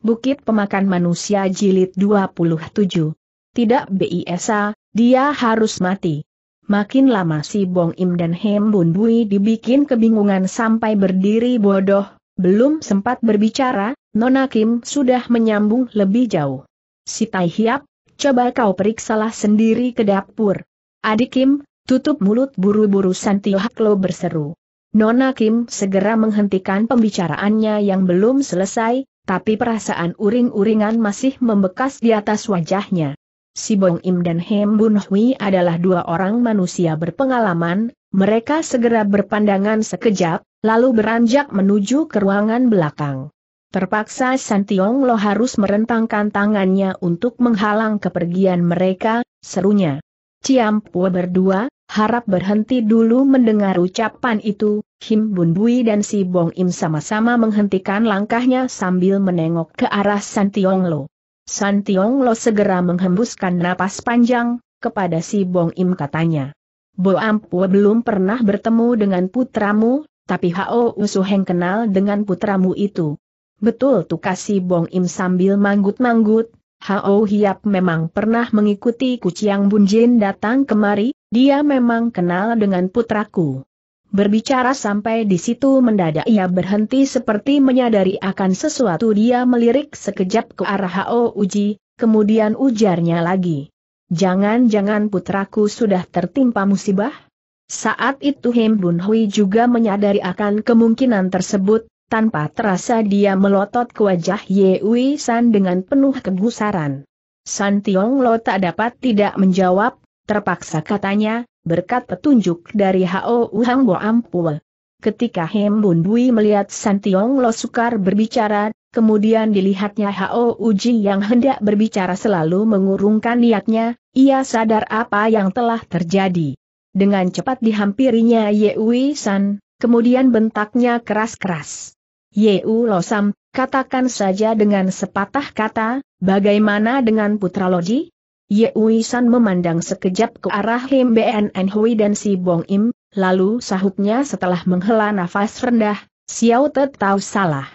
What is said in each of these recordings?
Bukit Pemakan Manusia Jilid 27. Tidak bisa, dia harus mati. Makin lama si Bong Im dan Hem Bun Bui dibikin kebingungan sampai berdiri bodoh, belum sempat berbicara, Nona Kim sudah menyambung lebih jauh. Si Tai Hiap, coba kau periksalah sendiri ke dapur. Adik Kim, tutup mulut buru-buru Santi Haklo berseru. Nona Kim segera menghentikan pembicaraannya yang belum selesai, tapi perasaan uring-uringan masih membekas di atas wajahnya. Si Bong Im dan Hem Bun Hui adalah dua orang manusia berpengalaman, mereka segera berpandangan sekejap, lalu beranjak menuju ke ruangan belakang. Terpaksa San Tiong Lo harus merentangkan tangannya untuk menghalang kepergian mereka, serunya. Pua berdua, harap berhenti dulu mendengar ucapan itu, Him Bun Bui dan si Bong Im sama-sama menghentikan langkahnya sambil menengok ke arah San Tiong Lo. San Tiong Lo segera menghembuskan napas panjang, kepada si Bong Im katanya. Bo Ampua belum pernah bertemu dengan putramu, tapi Hao Usuheng kenal dengan putramu itu. Betul tuh, si Bong Im sambil manggut-manggut, Hao Hiap memang pernah mengikuti Kuciang Bunjin datang kemari, dia memang kenal dengan putraku. Berbicara sampai di situ mendadak ia berhenti seperti menyadari akan sesuatu dia melirik sekejap ke arah Hao Uji, kemudian ujarnya lagi. Jangan-jangan putraku sudah tertimpa musibah? Saat itu Hem Bun Hui juga menyadari akan kemungkinan tersebut, tanpa terasa dia melotot ke wajah Yui San dengan penuh kegusaran. San Tiong Lo tak dapat tidak menjawab, terpaksa katanya, berkat petunjuk dari Hao Uhang Bo Ampul. Ketika Hem Bun Bui melihat San Tiong Lo sukar berbicara, kemudian dilihatnya Hao Uji yang hendak berbicara selalu mengurungkan niatnya, ia sadar apa yang telah terjadi. Dengan cepat dihampirinya Yui San, kemudian bentaknya keras-keras. Yeu Losam, katakan saja dengan sepatah kata, bagaimana dengan putra Loji? Yeu San memandang sekejap ke arah Him BNN Hui dan si Bong Im, lalu sahutnya setelah menghela nafas rendah, Xiao Te tahu salah.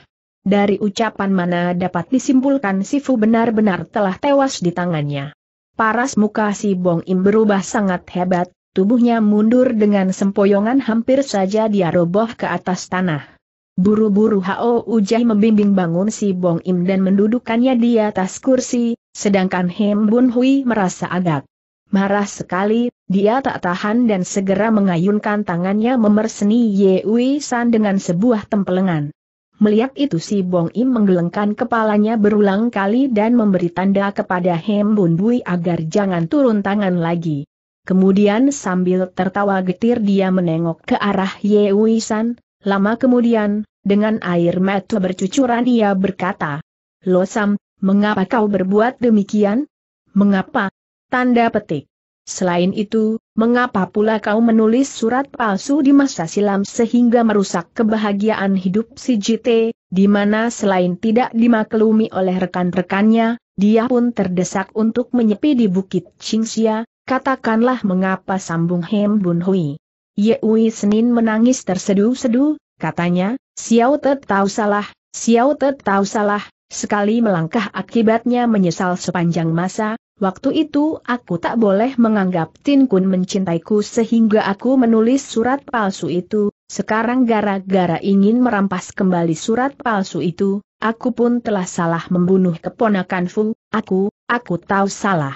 Dari ucapan mana dapat disimpulkan Sifu benar-benar telah tewas di tangannya. Paras muka si Bong Im berubah sangat hebat, tubuhnya mundur dengan sempoyongan hampir saja dia roboh ke atas tanah. Buru-buru Hao Ujai membimbing bangun si Bong Im dan mendudukkannya di atas kursi, sedangkan Hem Bun Hui merasa agak marah sekali, dia tak tahan dan segera mengayunkan tangannya memerseni Ye Ui San dengan sebuah tempelengan. Melihat itu si Bong Im menggelengkan kepalanya berulang kali dan memberi tanda kepada Hem Bun Hui agar jangan turun tangan lagi. Kemudian sambil tertawa getir dia menengok ke arah Ye Ui San, Lama kemudian, dengan air mata bercucuran ia berkata, Losam, mengapa kau berbuat demikian? Mengapa? Tanda petik. Selain itu, mengapa pula kau menulis surat palsu di masa silam sehingga merusak kebahagiaan hidup si JT, di mana selain tidak dimaklumi oleh rekan-rekannya, dia pun terdesak untuk menyepi di Bukit Cingsia, katakanlah mengapa sambung Hem Bun Hui. Yewi Senin menangis tersedu-sedu, katanya, Xiao Tet tahu salah, Xiao Tet tahu salah, sekali melangkah akibatnya menyesal sepanjang masa, waktu itu aku tak boleh menganggap Tin Kun mencintaiku sehingga aku menulis surat palsu itu, sekarang gara-gara ingin merampas kembali surat palsu itu, aku pun telah salah membunuh keponakan Fu, aku, aku tahu salah.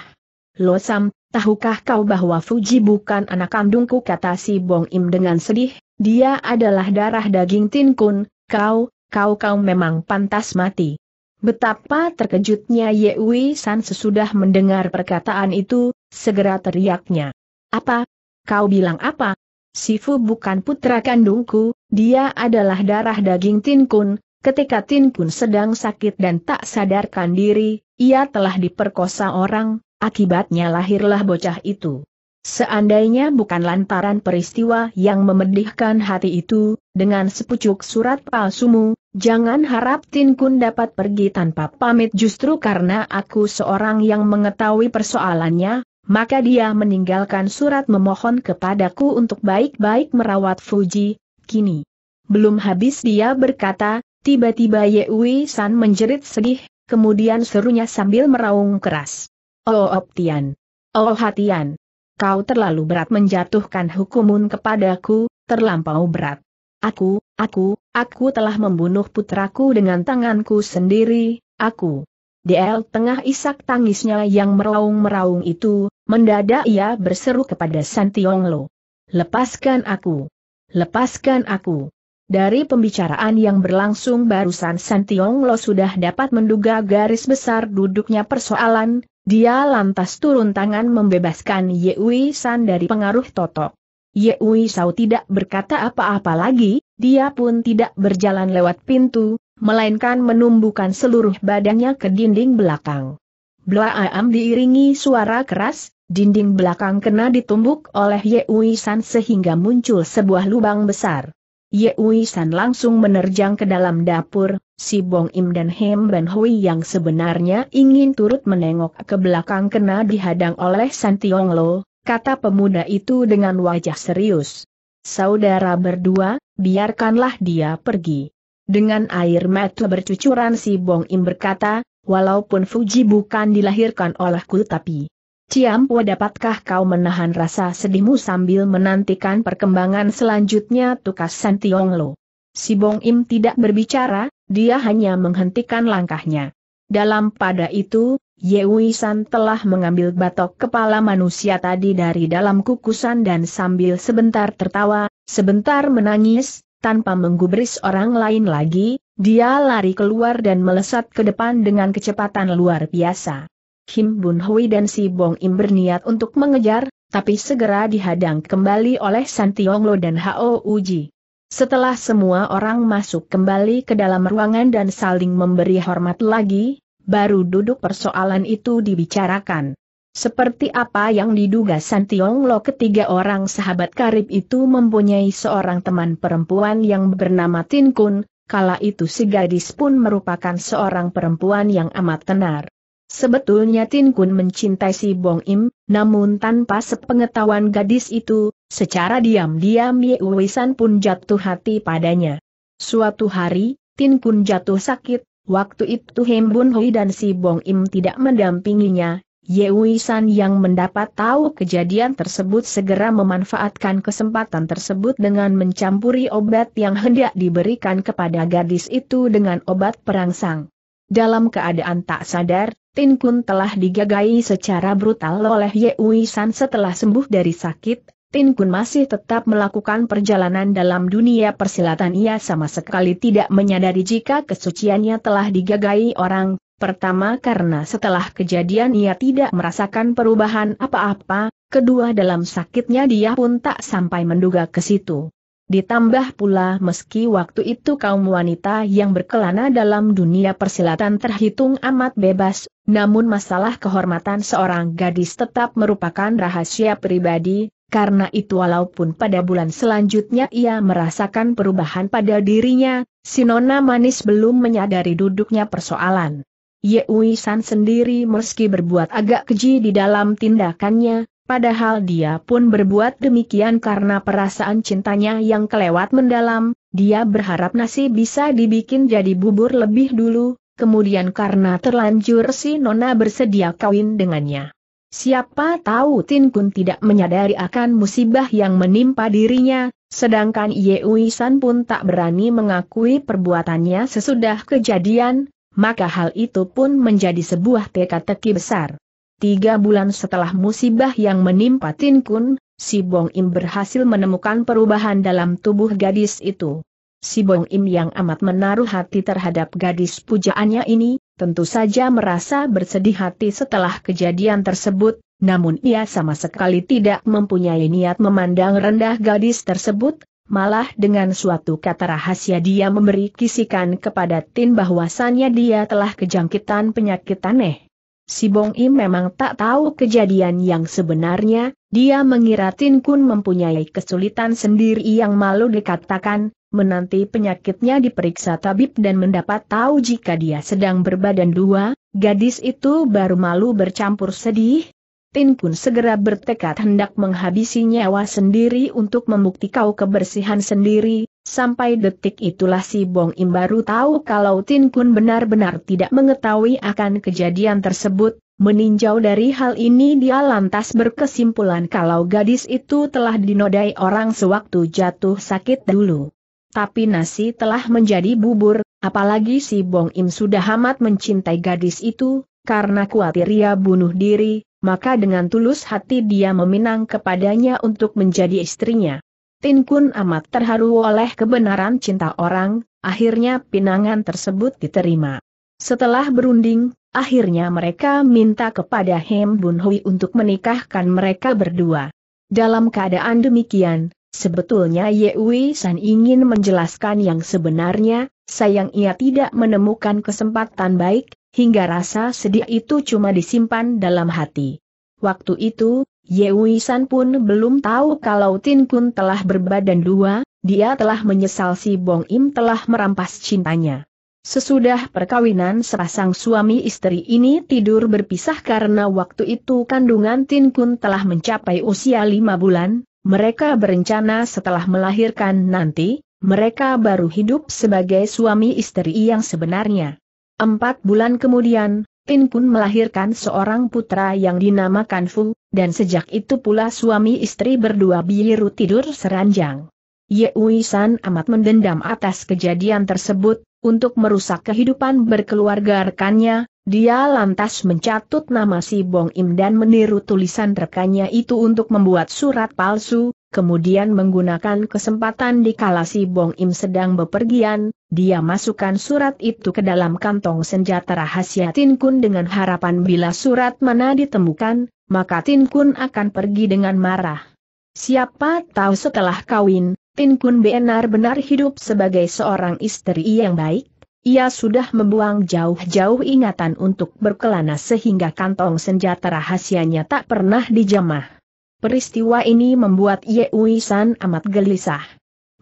Lo Sam, tahukah kau bahwa Fuji bukan anak kandungku kata si Bong Im dengan sedih, dia adalah darah daging Tin Kun, kau, kau kau memang pantas mati. Betapa terkejutnya Wei San sesudah mendengar perkataan itu, segera teriaknya. Apa? Kau bilang apa? Sifu bukan putra kandungku, dia adalah darah daging Tin Kun, Ketika Tin Kun sedang sakit dan tak sadarkan diri, ia telah diperkosa orang, Akibatnya lahirlah bocah itu. Seandainya bukan lantaran peristiwa yang memedihkan hati itu, dengan sepucuk surat palsumu, jangan harap Tin Kun dapat pergi tanpa pamit justru karena aku seorang yang mengetahui persoalannya, maka dia meninggalkan surat memohon kepadaku untuk baik-baik merawat Fuji, kini. Belum habis dia berkata, tiba-tiba Yui San menjerit sedih, kemudian serunya sambil meraung keras. Oh Optian. Oh Hatian. Kau terlalu berat menjatuhkan hukumun kepadaku, terlampau berat. Aku, aku, aku telah membunuh putraku dengan tanganku sendiri, aku. DL tengah isak tangisnya yang meraung-meraung itu, mendadak ia berseru kepada Santionglo. Lepaskan aku! Lepaskan aku! Dari pembicaraan yang berlangsung barusan Santionglo sudah dapat menduga garis besar duduknya persoalan, dia lantas turun tangan membebaskan Yewi San dari pengaruh Totok. Yewi Sao tidak berkata apa-apa lagi, dia pun tidak berjalan lewat pintu, melainkan menumbuhkan seluruh badannya ke dinding belakang. Blaam diiringi suara keras, dinding belakang kena ditumbuk oleh Yewi San sehingga muncul sebuah lubang besar. Yewi San langsung menerjang ke dalam dapur, si Bong Im dan Hem Ban Hui yang sebenarnya ingin turut menengok ke belakang kena dihadang oleh San Tiong Lo, kata pemuda itu dengan wajah serius. Saudara berdua, biarkanlah dia pergi. Dengan air mata bercucuran si Bong Im berkata, walaupun Fuji bukan dilahirkan olehku tapi... Ciampu dapatkah kau menahan rasa sedihmu sambil menantikan perkembangan selanjutnya tukas Tiong Lo? Si Bong Im tidak berbicara, dia hanya menghentikan langkahnya. Dalam pada itu, Yewisan telah mengambil batok kepala manusia tadi dari dalam kukusan dan sambil sebentar tertawa, sebentar menangis, tanpa menggubris orang lain lagi, dia lari keluar dan melesat ke depan dengan kecepatan luar biasa. Kim Bun Hui dan si Bong Im berniat untuk mengejar, tapi segera dihadang kembali oleh San Santionglo dan Hao Uji. Setelah semua orang masuk kembali ke dalam ruangan dan saling memberi hormat lagi, baru duduk persoalan itu dibicarakan. Seperti apa yang diduga Santiong Lo ketiga orang sahabat karib itu mempunyai seorang teman perempuan yang bernama Tin Kun, kala itu si gadis pun merupakan seorang perempuan yang amat tenar. Sebetulnya Tin Kun mencintai si Bong Im, namun tanpa sepengetahuan gadis itu, Secara diam-diam Ye Uwisan pun jatuh hati padanya. Suatu hari, Tin Kun jatuh sakit, waktu itu Bun Hui dan si Bong Im tidak mendampinginya, Ye Uwisan yang mendapat tahu kejadian tersebut segera memanfaatkan kesempatan tersebut dengan mencampuri obat yang hendak diberikan kepada gadis itu dengan obat perangsang. Dalam keadaan tak sadar, Tin Kun telah digagai secara brutal oleh Ye setelah sembuh dari sakit, Tin Kun masih tetap melakukan perjalanan dalam dunia persilatan ia sama sekali tidak menyadari jika kesuciannya telah digagai orang, pertama karena setelah kejadian ia tidak merasakan perubahan apa-apa, kedua dalam sakitnya dia pun tak sampai menduga ke situ. Ditambah pula meski waktu itu kaum wanita yang berkelana dalam dunia persilatan terhitung amat bebas, namun masalah kehormatan seorang gadis tetap merupakan rahasia pribadi, karena itu walaupun pada bulan selanjutnya ia merasakan perubahan pada dirinya, Sinona Manis belum menyadari duduknya persoalan. Ye Ui San sendiri meski berbuat agak keji di dalam tindakannya, padahal dia pun berbuat demikian karena perasaan cintanya yang kelewat mendalam, dia berharap nasi bisa dibikin jadi bubur lebih dulu, kemudian karena terlanjur si Nona bersedia kawin dengannya. Siapa tahu Tin Kun tidak menyadari akan musibah yang menimpa dirinya, sedangkan Ye Ui San pun tak berani mengakui perbuatannya sesudah kejadian, maka hal itu pun menjadi sebuah teka-teki besar. Tiga bulan setelah musibah yang menimpa Tin Kun, si Bong Im berhasil menemukan perubahan dalam tubuh gadis itu. Si Bong Im yang amat menaruh hati terhadap gadis pujaannya ini, tentu saja merasa bersedih hati setelah kejadian tersebut, namun ia sama sekali tidak mempunyai niat memandang rendah gadis tersebut, malah dengan suatu kata rahasia dia memberi kisikan kepada Tin bahwasannya dia telah kejangkitan penyakit aneh. Si Bong Im memang tak tahu kejadian yang sebenarnya, dia mengira Tin Kun mempunyai kesulitan sendiri yang malu dikatakan, menanti penyakitnya diperiksa tabib dan mendapat tahu jika dia sedang berbadan dua, gadis itu baru malu bercampur sedih. Tin Kun segera bertekad hendak menghabisi nyawa sendiri untuk membuktikan kebersihan sendiri, sampai detik itulah si Bong Im baru tahu kalau Tin Kun benar-benar tidak mengetahui akan kejadian tersebut, meninjau dari hal ini dia lantas berkesimpulan kalau gadis itu telah dinodai orang sewaktu jatuh sakit dulu. Tapi nasi telah menjadi bubur, apalagi si Bong Im sudah amat mencintai gadis itu, karena khawatir ia bunuh diri, maka dengan tulus hati dia meminang kepadanya untuk menjadi istrinya. Tin Kun amat terharu oleh kebenaran cinta orang, akhirnya pinangan tersebut diterima. Setelah berunding, Akhirnya mereka minta kepada Hem Bun Hui untuk menikahkan mereka berdua. Dalam keadaan demikian, Sebetulnya Wei San ingin menjelaskan yang sebenarnya, sayang ia tidak menemukan kesempatan baik, hingga rasa sedih itu cuma disimpan dalam hati. Waktu itu, Wei San pun belum tahu kalau Tin Kun telah berbadan dua, dia telah menyesal si Bong Im telah merampas cintanya. Sesudah perkawinan sepasang suami istri ini tidur berpisah karena waktu itu kandungan Tin Kun telah mencapai usia lima bulan, mereka berencana setelah melahirkan nanti, mereka baru hidup sebagai suami istri yang sebenarnya. Empat bulan kemudian, Tin Kun melahirkan seorang putra yang dinamakan Fu, dan sejak itu pula suami istri berdua biru tidur seranjang. Ye San amat mendendam atas kejadian tersebut, untuk merusak kehidupan berkeluarga rekannya, dia lantas mencatut nama si Bong Im dan meniru tulisan rekannya itu untuk membuat surat palsu, kemudian menggunakan kesempatan di kala si Bong Im sedang bepergian, dia masukkan surat itu ke dalam kantong senjata rahasia Tin Kun dengan harapan bila surat mana ditemukan, maka Tin Kun akan pergi dengan marah. Siapa tahu setelah kawin, Tin Kun benar-benar hidup sebagai seorang istri yang baik? Ia sudah membuang jauh-jauh ingatan untuk berkelana sehingga kantong senjata rahasianya tak pernah dijamah. Peristiwa ini membuat Ye San amat gelisah.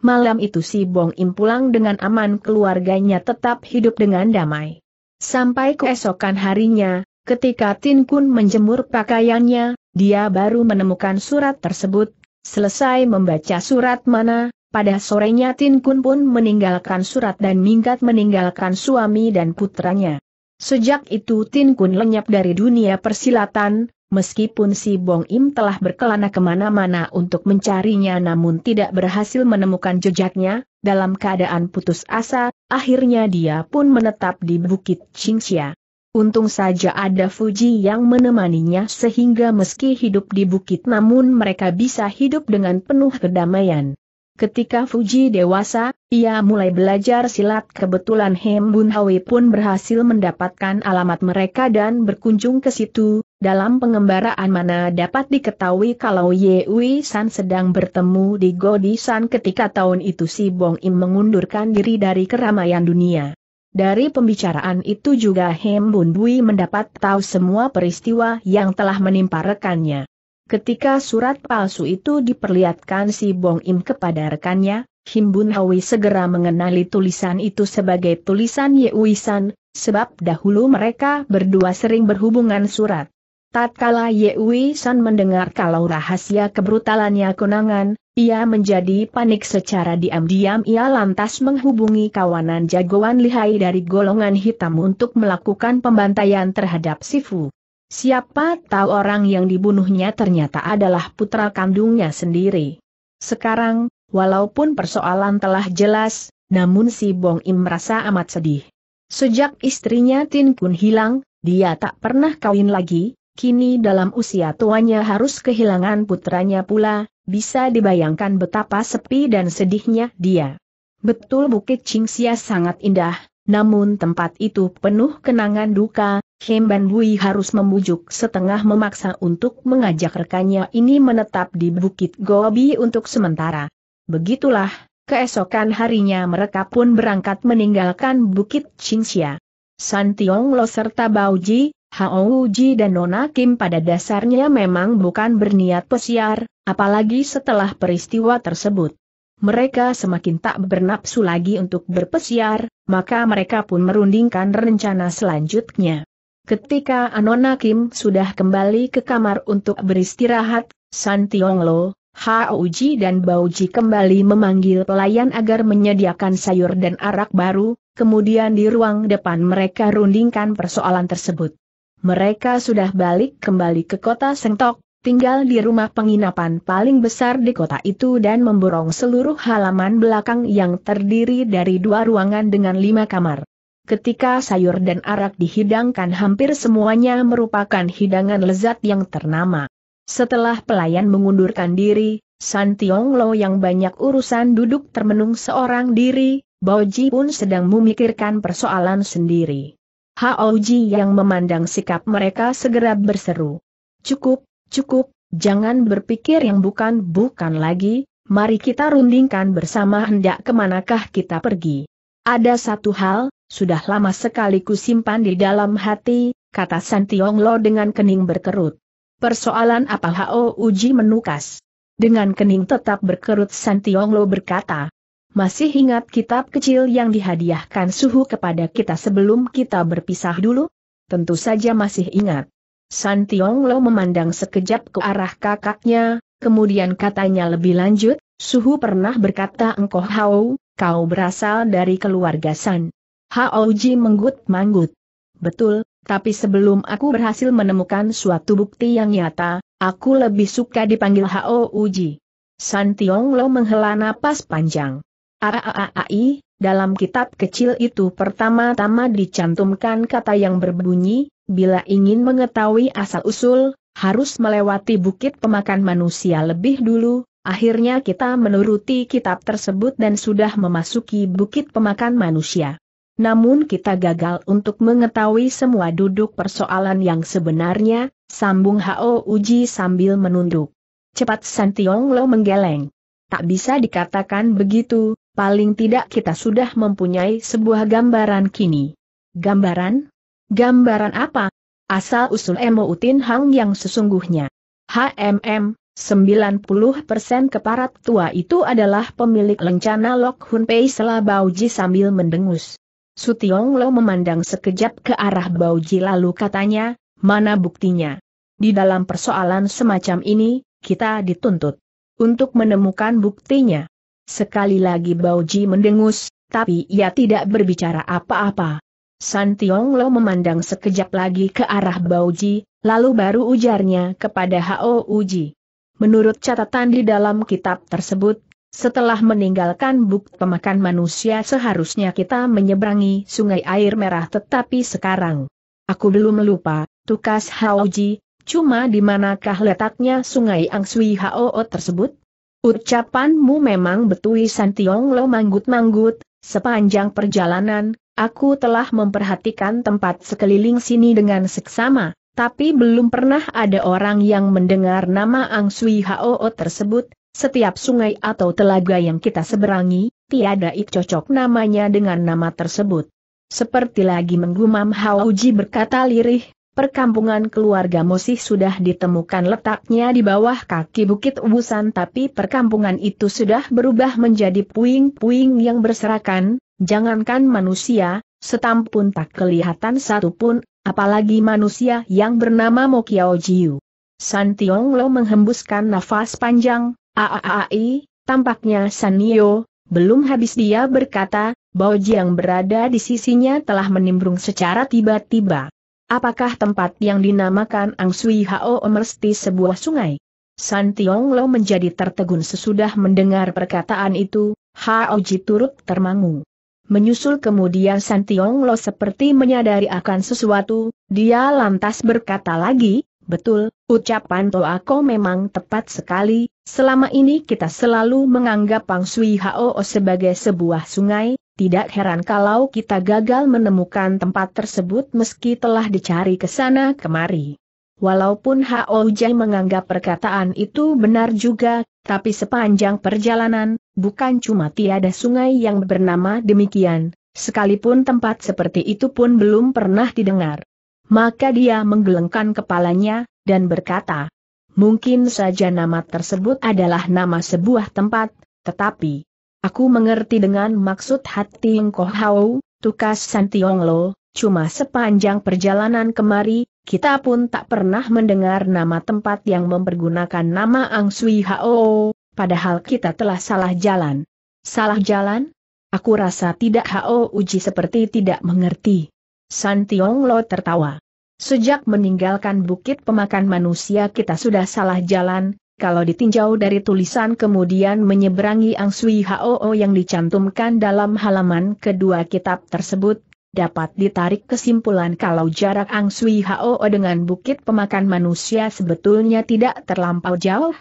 Malam itu si Bong Im pulang dengan aman keluarganya tetap hidup dengan damai. Sampai keesokan harinya, ketika Tin Kun menjemur pakaiannya, dia baru menemukan surat tersebut, selesai membaca surat mana, pada sorenya Tin Kun pun meninggalkan surat dan minggat meninggalkan suami dan putranya. Sejak itu Tin Kun lenyap dari dunia persilatan, meskipun si Bong Im telah berkelana kemana-mana untuk mencarinya namun tidak berhasil menemukan jejaknya, dalam keadaan putus asa, akhirnya dia pun menetap di Bukit Qingxia. Untung saja ada Fuji yang menemaninya sehingga meski hidup di bukit namun mereka bisa hidup dengan penuh kedamaian. Ketika Fuji dewasa, ia mulai belajar silat kebetulan Hem Bun Hawi pun berhasil mendapatkan alamat mereka dan berkunjung ke situ, dalam pengembaraan mana dapat diketahui kalau Ye Ui San sedang bertemu di Godi San ketika tahun itu si Bong Im mengundurkan diri dari keramaian dunia. Dari pembicaraan itu juga Hem Bun Bui mendapat tahu semua peristiwa yang telah menimpa rekannya. Ketika surat palsu itu diperlihatkan si Bong Im kepada rekannya, Bun Hawi segera mengenali tulisan itu sebagai tulisan San, sebab dahulu mereka berdua sering berhubungan surat. Tatkala San mendengar kalau rahasia kebrutalannya kunangan, ia menjadi panik secara diam-diam ia lantas menghubungi kawanan jagoan lihai dari golongan hitam untuk melakukan pembantaian terhadap Sifu. Siapa tahu orang yang dibunuhnya ternyata adalah putra kandungnya sendiri. Sekarang, walaupun persoalan telah jelas, namun si Bong Im merasa amat sedih. Sejak istrinya Tin Kun hilang, dia tak pernah kawin lagi, kini dalam usia tuanya harus kehilangan putranya pula, bisa dibayangkan betapa sepi dan sedihnya dia. Betul Bukit Cingsia sangat indah, namun tempat itu penuh kenangan duka, Hemban Bui harus membujuk setengah memaksa untuk mengajak rekannya ini menetap di Bukit Gobi untuk sementara. Begitulah, keesokan harinya mereka pun berangkat meninggalkan Bukit Chinsia. San Tiong Lo serta Hao Ji dan Nona Kim pada dasarnya memang bukan berniat pesiar, apalagi setelah peristiwa tersebut mereka semakin tak bernapsu lagi untuk berpesiar, maka mereka pun merundingkan rencana selanjutnya. Ketika Anona Kim sudah kembali ke kamar untuk beristirahat, San Tiong Lo, Hauji dan Bauji kembali memanggil pelayan agar menyediakan sayur dan arak baru, kemudian di ruang depan mereka rundingkan persoalan tersebut. Mereka sudah balik kembali ke kota Sengtok, tinggal di rumah penginapan paling besar di kota itu dan memborong seluruh halaman belakang yang terdiri dari dua ruangan dengan lima kamar. Ketika sayur dan arak dihidangkan hampir semuanya merupakan hidangan lezat yang ternama. Setelah pelayan mengundurkan diri, San Tiong Lo yang banyak urusan duduk termenung seorang diri, Boji pun sedang memikirkan persoalan sendiri. Haoji yang memandang sikap mereka segera berseru. Cukup, Cukup, jangan berpikir yang bukan-bukan lagi, mari kita rundingkan bersama hendak kemanakah kita pergi. Ada satu hal, sudah lama sekali kusimpan di dalam hati, kata Santiong Lo dengan kening berkerut. Persoalan apa Hao Uji menukas. Dengan kening tetap berkerut Santiong Lo berkata. Masih ingat kitab kecil yang dihadiahkan suhu kepada kita sebelum kita berpisah dulu? Tentu saja masih ingat. San Tiong Lo memandang sekejap ke arah kakaknya, kemudian katanya lebih lanjut, Suhu pernah berkata engkau Hao, kau berasal dari keluarga San. Hao Ji menggut-manggut. Betul, tapi sebelum aku berhasil menemukan suatu bukti yang nyata, aku lebih suka dipanggil Hao Uji. San Tiong Lo menghela napas panjang. Aaai, dalam kitab kecil itu pertama-tama dicantumkan kata yang berbunyi, bila ingin mengetahui asal-usul, harus melewati bukit pemakan manusia lebih dulu, akhirnya kita menuruti kitab tersebut dan sudah memasuki bukit pemakan manusia. Namun kita gagal untuk mengetahui semua duduk persoalan yang sebenarnya, sambung Hao Uji sambil menunduk. Cepat Santiong Lo menggeleng. Tak bisa dikatakan begitu, paling tidak kita sudah mempunyai sebuah gambaran kini. Gambaran? Gambaran apa? Asal-usul Emo Utin Hang yang sesungguhnya. HMM, 90% keparat tua itu adalah pemilik lencana Lok Hun Pei Bauji sambil mendengus. Sutiong Lo memandang sekejap ke arah Bauji lalu katanya, mana buktinya? Di dalam persoalan semacam ini, kita dituntut untuk menemukan buktinya. Sekali lagi Bauji mendengus, tapi ia tidak berbicara apa-apa. San Tiong Lo memandang sekejap lagi ke arah Bauji, lalu baru ujarnya kepada Hao Uji. Menurut catatan di dalam kitab tersebut, setelah meninggalkan buk pemakan manusia seharusnya kita menyeberangi sungai air merah tetapi sekarang. Aku belum lupa, tukas Hao Uji, cuma di manakah letaknya sungai Angsui Hao tersebut? Ucapanmu memang betui San Tiong Lo manggut-manggut, sepanjang perjalanan, aku telah memperhatikan tempat sekeliling sini dengan seksama, tapi belum pernah ada orang yang mendengar nama Ang Sui Hao tersebut, setiap sungai atau telaga yang kita seberangi, tiada ik cocok namanya dengan nama tersebut. Seperti lagi menggumam Hao Ji berkata lirih, Perkampungan keluarga Mosih sudah ditemukan letaknya di bawah kaki Bukit Ubusan tapi perkampungan itu sudah berubah menjadi puing-puing yang berserakan, jangankan manusia, setam pun tak kelihatan satupun, apalagi manusia yang bernama Mokiao Jiu. San Tiong Lo menghembuskan nafas panjang, aaai, tampaknya San Nio, belum habis dia berkata, Bao Jiang berada di sisinya telah menimbrung secara tiba-tiba. Apakah tempat yang dinamakan Ang Sui Hao Mersti sebuah sungai? San Tiong Lo menjadi tertegun sesudah mendengar perkataan itu, Hao Ji turut termangu. Menyusul kemudian San Tiong Lo seperti menyadari akan sesuatu, dia lantas berkata lagi, Betul, ucapan Toa Ko memang tepat sekali, selama ini kita selalu menganggap Pang Sui Hao sebagai sebuah sungai, tidak heran kalau kita gagal menemukan tempat tersebut meski telah dicari ke sana kemari. Walaupun Hao Jai menganggap perkataan itu benar juga, tapi sepanjang perjalanan, bukan cuma tiada sungai yang bernama demikian, sekalipun tempat seperti itu pun belum pernah didengar. Maka dia menggelengkan kepalanya, dan berkata, Mungkin saja nama tersebut adalah nama sebuah tempat, tetapi, Aku mengerti dengan maksud hati Engkoh Hau, tukas Santiong Lo, cuma sepanjang perjalanan kemari, kita pun tak pernah mendengar nama tempat yang mempergunakan nama Ang Sui Hao, padahal kita telah salah jalan. Salah jalan? Aku rasa tidak Hao Uji seperti tidak mengerti. Santiong Lo tertawa. Sejak meninggalkan bukit pemakan manusia kita sudah salah jalan, kalau ditinjau dari tulisan kemudian menyeberangi Ang Sui Hoo yang dicantumkan dalam halaman kedua kitab tersebut, dapat ditarik kesimpulan kalau jarak Ang Sui Hoo dengan bukit pemakan manusia sebetulnya tidak terlampau jauh.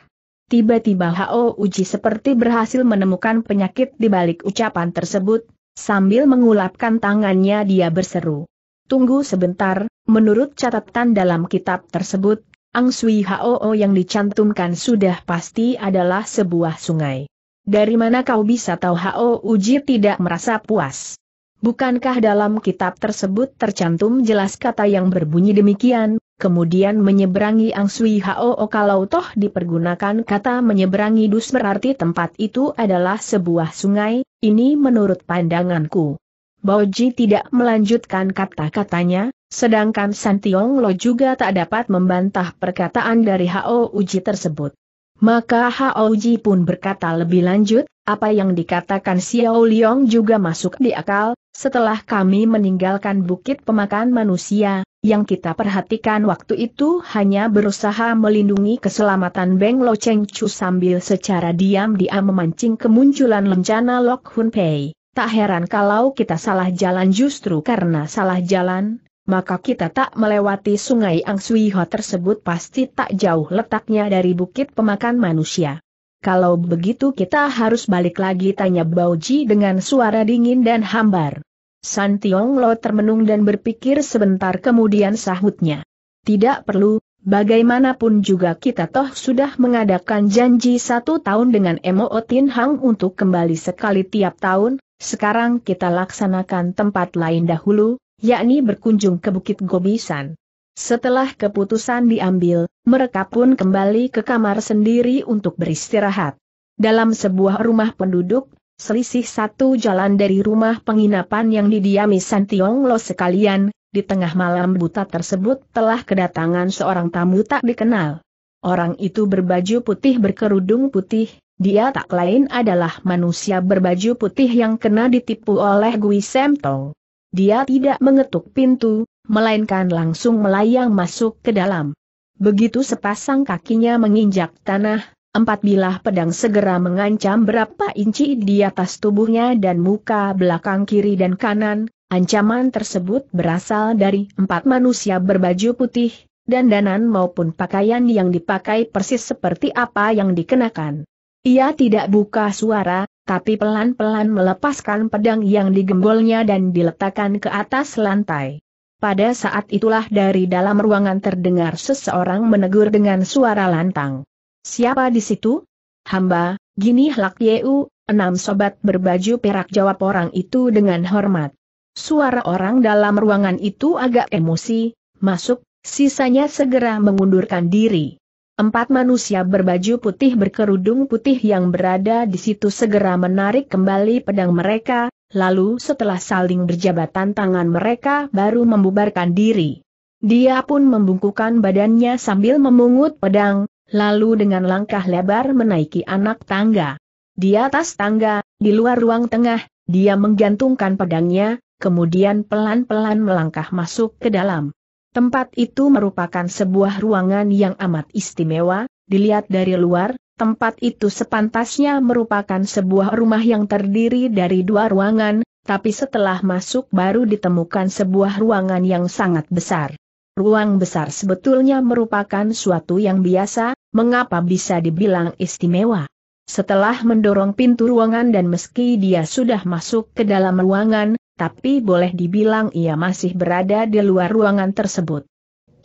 Tiba-tiba Hao Uji seperti berhasil menemukan penyakit di balik ucapan tersebut, sambil mengulapkan tangannya dia berseru. Tunggu sebentar, menurut catatan dalam kitab tersebut, Ang Sui Hoo yang dicantumkan sudah pasti adalah sebuah sungai. Dari mana kau bisa tahu Ho Uji tidak merasa puas? Bukankah dalam kitab tersebut tercantum jelas kata yang berbunyi demikian, kemudian menyeberangi Ang Sui Hoo kalau toh dipergunakan kata menyeberangi dus berarti tempat itu adalah sebuah sungai, ini menurut pandanganku. Boji tidak melanjutkan kata-katanya, Sedangkan Santiong Lo juga tak dapat membantah perkataan dari Hao Uji tersebut. Maka Hao Uji pun berkata lebih lanjut, apa yang dikatakan Xiao Liong juga masuk di akal, setelah kami meninggalkan bukit pemakan manusia, yang kita perhatikan waktu itu hanya berusaha melindungi keselamatan Beng Lo Cheng Chu sambil secara diam-diam memancing kemunculan lencana Lok Hun Pei. Tak heran kalau kita salah jalan justru karena salah jalan, maka kita tak melewati sungai Angsuiho tersebut pasti tak jauh letaknya dari bukit pemakan manusia. Kalau begitu kita harus balik lagi tanya Bauji dengan suara dingin dan hambar. San Tiong Lo termenung dan berpikir sebentar kemudian sahutnya. Tidak perlu, bagaimanapun juga kita toh sudah mengadakan janji satu tahun dengan Emo Otin Hang untuk kembali sekali tiap tahun, sekarang kita laksanakan tempat lain dahulu, yakni berkunjung ke Bukit Gobisan. Setelah keputusan diambil, mereka pun kembali ke kamar sendiri untuk beristirahat. Dalam sebuah rumah penduduk, selisih satu jalan dari rumah penginapan yang didiami Santiong Lo sekalian, di tengah malam buta tersebut telah kedatangan seorang tamu tak dikenal. Orang itu berbaju putih berkerudung putih, dia tak lain adalah manusia berbaju putih yang kena ditipu oleh Gui Semtong. Dia tidak mengetuk pintu, melainkan langsung melayang masuk ke dalam. Begitu sepasang kakinya menginjak tanah, empat bilah pedang segera mengancam berapa inci di atas tubuhnya dan muka belakang kiri dan kanan, ancaman tersebut berasal dari empat manusia berbaju putih, dandanan maupun pakaian yang dipakai persis seperti apa yang dikenakan. Ia tidak buka suara, tapi pelan-pelan melepaskan pedang yang digembolnya dan diletakkan ke atas lantai. Pada saat itulah dari dalam ruangan terdengar seseorang menegur dengan suara lantang. Siapa di situ? Hamba, gini Hlak Yeu, enam sobat berbaju perak jawab orang itu dengan hormat. Suara orang dalam ruangan itu agak emosi, masuk, sisanya segera mengundurkan diri. Empat manusia berbaju putih berkerudung putih yang berada di situ segera menarik kembali pedang mereka, lalu setelah saling berjabatan tangan mereka baru membubarkan diri. Dia pun membungkukan badannya sambil memungut pedang, lalu dengan langkah lebar menaiki anak tangga. Di atas tangga, di luar ruang tengah, dia menggantungkan pedangnya, kemudian pelan-pelan melangkah masuk ke dalam. Tempat itu merupakan sebuah ruangan yang amat istimewa, dilihat dari luar, tempat itu sepantasnya merupakan sebuah rumah yang terdiri dari dua ruangan, tapi setelah masuk baru ditemukan sebuah ruangan yang sangat besar. Ruang besar sebetulnya merupakan suatu yang biasa, mengapa bisa dibilang istimewa? Setelah mendorong pintu ruangan dan meski dia sudah masuk ke dalam ruangan, tapi boleh dibilang ia masih berada di luar ruangan tersebut.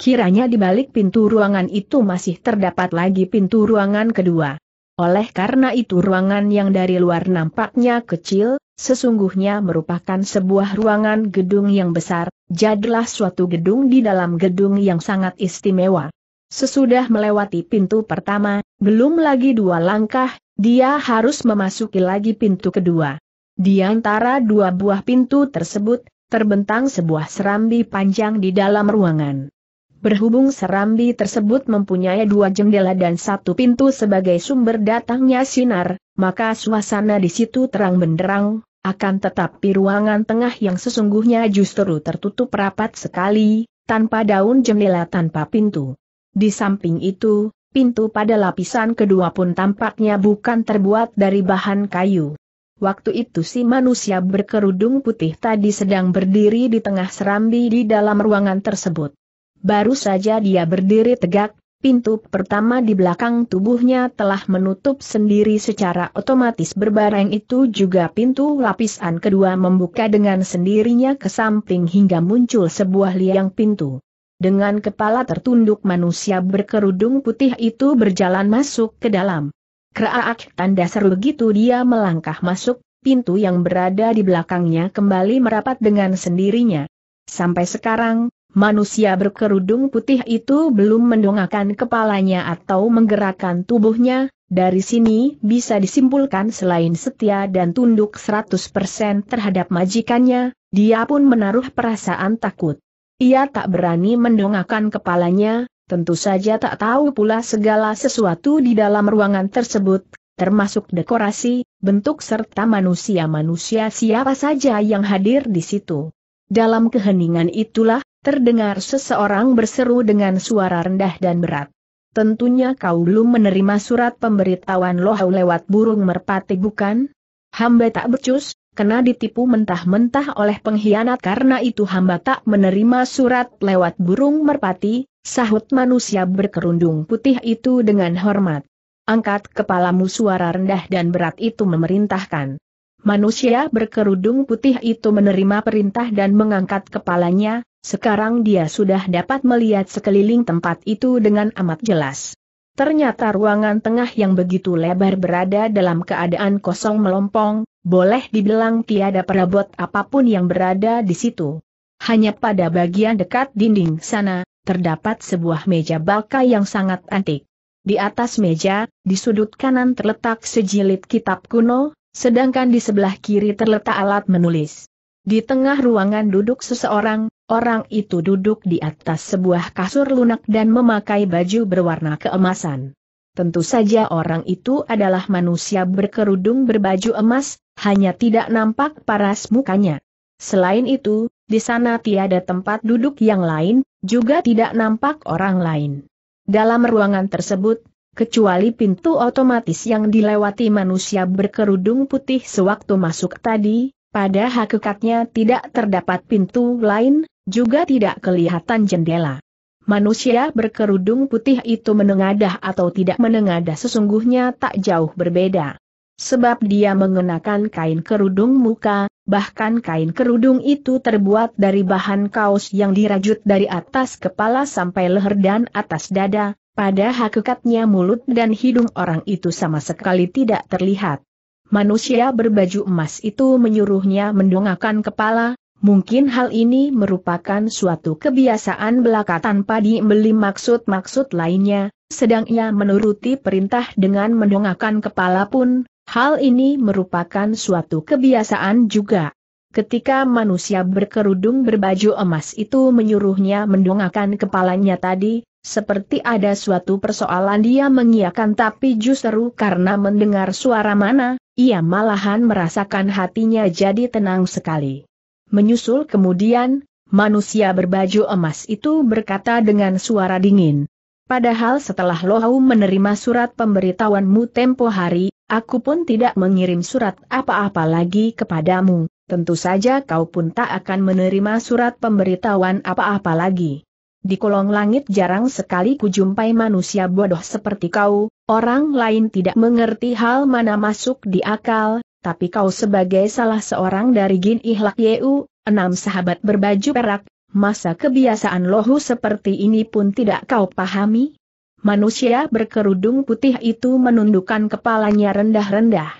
Kiranya di balik pintu ruangan itu masih terdapat lagi pintu ruangan kedua. Oleh karena itu ruangan yang dari luar nampaknya kecil, sesungguhnya merupakan sebuah ruangan gedung yang besar, jadilah suatu gedung di dalam gedung yang sangat istimewa. Sesudah melewati pintu pertama, belum lagi dua langkah, dia harus memasuki lagi pintu kedua. Di antara dua buah pintu tersebut, terbentang sebuah serambi panjang di dalam ruangan. Berhubung serambi tersebut mempunyai dua jendela dan satu pintu sebagai sumber datangnya sinar, maka suasana di situ terang benderang, akan tetapi ruangan tengah yang sesungguhnya justru tertutup rapat sekali, tanpa daun jendela tanpa pintu. Di samping itu, pintu pada lapisan kedua pun tampaknya bukan terbuat dari bahan kayu. Waktu itu si manusia berkerudung putih tadi sedang berdiri di tengah serambi di dalam ruangan tersebut. Baru saja dia berdiri tegak, pintu pertama di belakang tubuhnya telah menutup sendiri secara otomatis berbareng itu juga pintu lapisan kedua membuka dengan sendirinya ke samping hingga muncul sebuah liang pintu. Dengan kepala tertunduk manusia berkerudung putih itu berjalan masuk ke dalam. Kraak tanda seru gitu dia melangkah masuk, pintu yang berada di belakangnya kembali merapat dengan sendirinya. Sampai sekarang, manusia berkerudung putih itu belum mendongakkan kepalanya atau menggerakkan tubuhnya, dari sini bisa disimpulkan selain setia dan tunduk 100% terhadap majikannya, dia pun menaruh perasaan takut. Ia tak berani mendongakkan kepalanya, Tentu saja tak tahu pula segala sesuatu di dalam ruangan tersebut, termasuk dekorasi, bentuk serta manusia-manusia siapa saja yang hadir di situ. Dalam keheningan itulah, terdengar seseorang berseru dengan suara rendah dan berat. Tentunya kau belum menerima surat pemberitahuan lohau lewat burung merpati bukan? Hamba tak becus, kena ditipu mentah-mentah oleh pengkhianat karena itu hamba tak menerima surat lewat burung merpati, Sahut manusia berkerundung putih itu dengan hormat. Angkat kepalamu suara rendah dan berat itu memerintahkan. Manusia berkerudung putih itu menerima perintah dan mengangkat kepalanya, sekarang dia sudah dapat melihat sekeliling tempat itu dengan amat jelas. Ternyata ruangan tengah yang begitu lebar berada dalam keadaan kosong melompong, boleh dibilang tiada perabot apapun yang berada di situ. Hanya pada bagian dekat dinding sana, terdapat sebuah meja baka yang sangat antik. Di atas meja, di sudut kanan terletak sejilid kitab kuno, sedangkan di sebelah kiri terletak alat menulis. Di tengah ruangan duduk seseorang, orang itu duduk di atas sebuah kasur lunak dan memakai baju berwarna keemasan. Tentu saja orang itu adalah manusia berkerudung berbaju emas, hanya tidak nampak paras mukanya. Selain itu, di sana tiada tempat duduk yang lain, juga tidak nampak orang lain. Dalam ruangan tersebut, kecuali pintu otomatis yang dilewati manusia berkerudung putih sewaktu masuk tadi, pada hakikatnya tidak terdapat pintu lain, juga tidak kelihatan jendela. Manusia berkerudung putih itu menengadah atau tidak menengadah sesungguhnya tak jauh berbeda sebab dia mengenakan kain kerudung muka, bahkan kain kerudung itu terbuat dari bahan kaos yang dirajut dari atas kepala sampai leher dan atas dada, pada hakikatnya mulut dan hidung orang itu sama sekali tidak terlihat. Manusia berbaju emas itu menyuruhnya mendongakkan kepala, mungkin hal ini merupakan suatu kebiasaan belaka tanpa dibeli maksud-maksud lainnya, sedang ia menuruti perintah dengan mendongakkan kepala pun, Hal ini merupakan suatu kebiasaan juga. Ketika manusia berkerudung berbaju emas itu menyuruhnya mendongakkan kepalanya tadi, seperti ada suatu persoalan dia mengiakan tapi justru karena mendengar suara mana, ia malahan merasakan hatinya jadi tenang sekali. Menyusul kemudian, manusia berbaju emas itu berkata dengan suara dingin. Padahal setelah Lohau menerima surat pemberitahuanmu tempo hari, Aku pun tidak mengirim surat apa-apa lagi kepadamu, tentu saja kau pun tak akan menerima surat pemberitahuan apa-apa lagi. Di kolong langit jarang sekali kujumpai manusia bodoh seperti kau, orang lain tidak mengerti hal mana masuk di akal, tapi kau sebagai salah seorang dari Gin Ihlak Yeu, enam sahabat berbaju perak, masa kebiasaan lohu seperti ini pun tidak kau pahami? Manusia berkerudung putih itu menundukkan kepalanya rendah-rendah.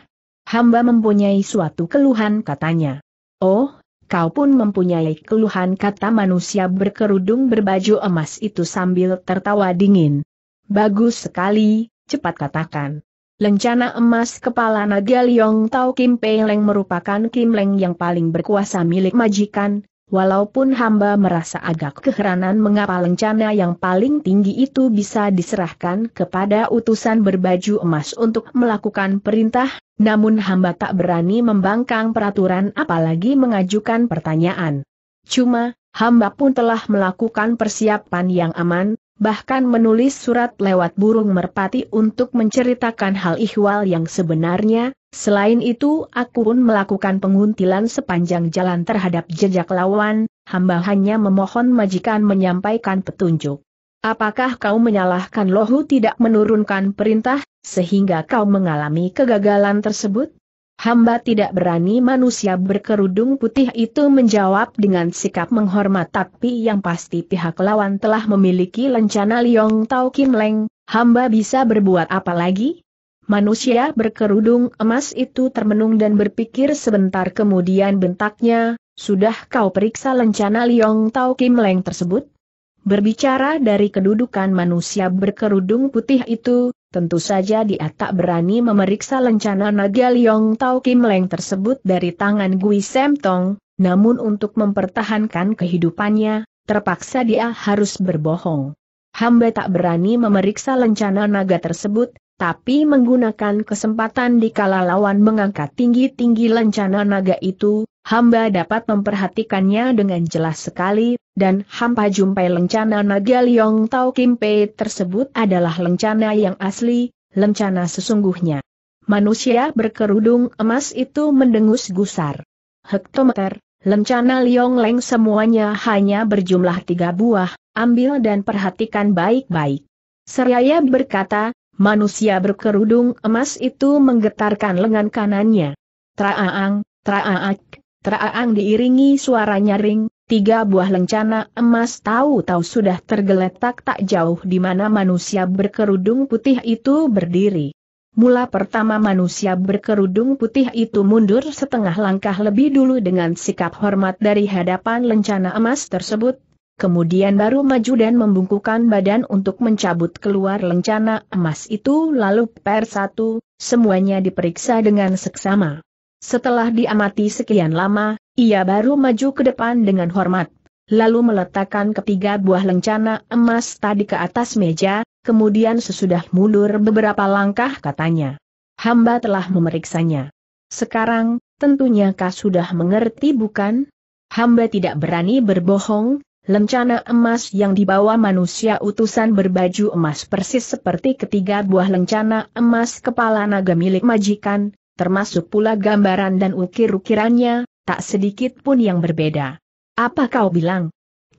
Hamba mempunyai suatu keluhan katanya. Oh, kau pun mempunyai keluhan kata manusia berkerudung berbaju emas itu sambil tertawa dingin. Bagus sekali, cepat katakan. Lencana emas kepala naga Liong Tau Kim Pei Leng merupakan Kim Leng yang paling berkuasa milik majikan, Walaupun hamba merasa agak keheranan mengapa lencana yang paling tinggi itu bisa diserahkan kepada utusan berbaju emas untuk melakukan perintah, namun hamba tak berani membangkang peraturan apalagi mengajukan pertanyaan. Cuma, hamba pun telah melakukan persiapan yang aman, bahkan menulis surat lewat burung merpati untuk menceritakan hal ihwal yang sebenarnya, selain itu aku pun melakukan penguntilan sepanjang jalan terhadap jejak lawan, hamba hanya memohon majikan menyampaikan petunjuk. Apakah kau menyalahkan Lohu tidak menurunkan perintah, sehingga kau mengalami kegagalan tersebut? Hamba tidak berani manusia berkerudung putih itu menjawab dengan sikap menghormat tapi yang pasti pihak lawan telah memiliki lencana Liong Tau Kim Leng, hamba bisa berbuat apa lagi? Manusia berkerudung emas itu termenung dan berpikir sebentar kemudian bentaknya, sudah kau periksa lencana Liong Tau Kim Leng tersebut? Berbicara dari kedudukan manusia berkerudung putih itu, tentu saja dia tak berani memeriksa lencana naga Liong Tau Kim Leng tersebut dari tangan Gui Sem Tong, namun untuk mempertahankan kehidupannya, terpaksa dia harus berbohong. Hamba tak berani memeriksa lencana naga tersebut, tapi menggunakan kesempatan di kala lawan mengangkat tinggi-tinggi lencana naga itu, hamba dapat memperhatikannya dengan jelas sekali, dan hampa jumpai lencana naga Liong Tau Kim Pei tersebut adalah lencana yang asli, lencana sesungguhnya. Manusia berkerudung emas itu mendengus gusar. Hektometer, lencana Liong Leng semuanya hanya berjumlah tiga buah, ambil dan perhatikan baik-baik. Seraya berkata, manusia berkerudung emas itu menggetarkan lengan kanannya. Traaang, traaak, Teraang diiringi suara nyaring, tiga buah lencana emas tahu-tahu sudah tergeletak tak jauh di mana manusia berkerudung putih itu berdiri. Mula pertama manusia berkerudung putih itu mundur setengah langkah lebih dulu dengan sikap hormat dari hadapan lencana emas tersebut, kemudian baru maju dan membungkukan badan untuk mencabut keluar lencana emas itu lalu per satu, semuanya diperiksa dengan seksama. Setelah diamati sekian lama, ia baru maju ke depan dengan hormat, lalu meletakkan ketiga buah lencana emas tadi ke atas meja, kemudian sesudah mundur beberapa langkah katanya. Hamba telah memeriksanya. Sekarang, tentunya kau sudah mengerti bukan? Hamba tidak berani berbohong, lencana emas yang dibawa manusia utusan berbaju emas persis seperti ketiga buah lencana emas kepala naga milik majikan, termasuk pula gambaran dan ukir-ukirannya, tak sedikit pun yang berbeda. Apa kau bilang?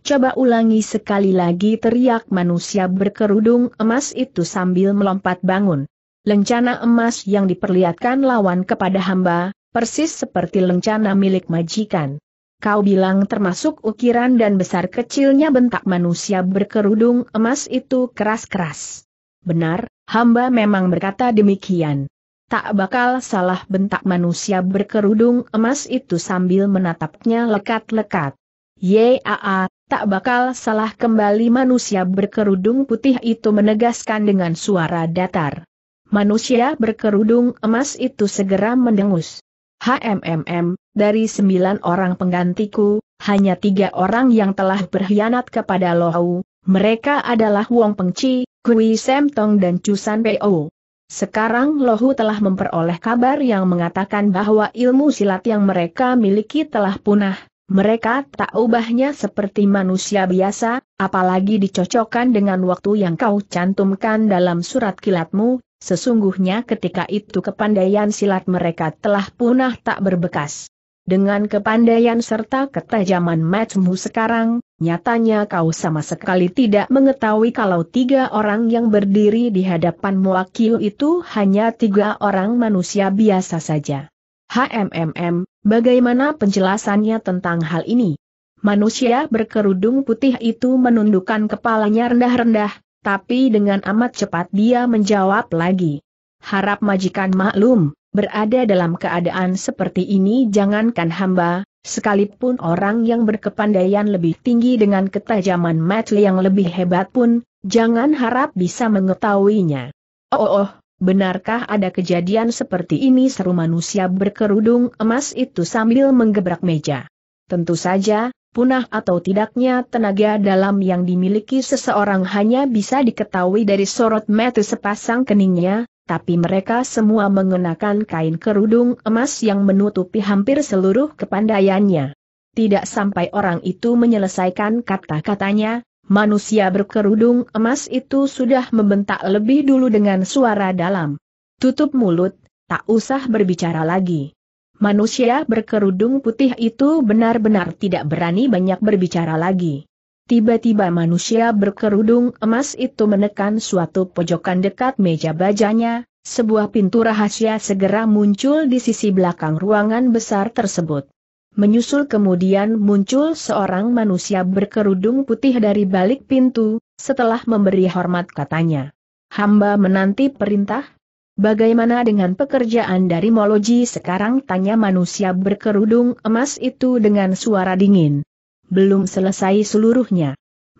Coba ulangi sekali lagi teriak manusia berkerudung emas itu sambil melompat bangun. Lencana emas yang diperlihatkan lawan kepada hamba, persis seperti lencana milik majikan. Kau bilang termasuk ukiran dan besar kecilnya bentak manusia berkerudung emas itu keras-keras. Benar, hamba memang berkata demikian tak bakal salah bentak manusia berkerudung emas itu sambil menatapnya lekat-lekat. Yaa, tak bakal salah kembali manusia berkerudung putih itu menegaskan dengan suara datar. Manusia berkerudung emas itu segera mendengus. HMMM, dari sembilan orang penggantiku, hanya tiga orang yang telah berkhianat kepada Lohau, mereka adalah Wong Pengci, Kui Semtong dan Chusan Peo. Sekarang Lohu telah memperoleh kabar yang mengatakan bahwa ilmu silat yang mereka miliki telah punah, mereka tak ubahnya seperti manusia biasa, apalagi dicocokkan dengan waktu yang kau cantumkan dalam surat kilatmu, sesungguhnya ketika itu kepandaian silat mereka telah punah tak berbekas. Dengan kepandaian serta ketajaman matchmu sekarang, Nyatanya kau sama sekali tidak mengetahui kalau tiga orang yang berdiri di hadapan Moakil itu hanya tiga orang manusia biasa saja. HMMM, bagaimana penjelasannya tentang hal ini? Manusia berkerudung putih itu menundukkan kepalanya rendah-rendah, tapi dengan amat cepat dia menjawab lagi. Harap majikan maklum, berada dalam keadaan seperti ini jangankan hamba, Sekalipun orang yang berkepandaian lebih tinggi dengan ketajaman mata yang lebih hebat pun, jangan harap bisa mengetahuinya. Oh, oh, benarkah ada kejadian seperti ini seru manusia berkerudung emas itu sambil menggebrak meja. Tentu saja, punah atau tidaknya tenaga dalam yang dimiliki seseorang hanya bisa diketahui dari sorot mata sepasang keningnya, tapi mereka semua mengenakan kain kerudung emas yang menutupi hampir seluruh kepandaiannya. Tidak sampai orang itu menyelesaikan kata-katanya, manusia berkerudung emas itu sudah membentak lebih dulu dengan suara dalam. Tutup mulut, tak usah berbicara lagi. Manusia berkerudung putih itu benar-benar tidak berani banyak berbicara lagi. Tiba-tiba manusia berkerudung emas itu menekan suatu pojokan dekat meja bajanya, sebuah pintu rahasia segera muncul di sisi belakang ruangan besar tersebut. Menyusul kemudian muncul seorang manusia berkerudung putih dari balik pintu, setelah memberi hormat katanya. Hamba menanti perintah? Bagaimana dengan pekerjaan dari Moloji sekarang tanya manusia berkerudung emas itu dengan suara dingin belum selesai seluruhnya.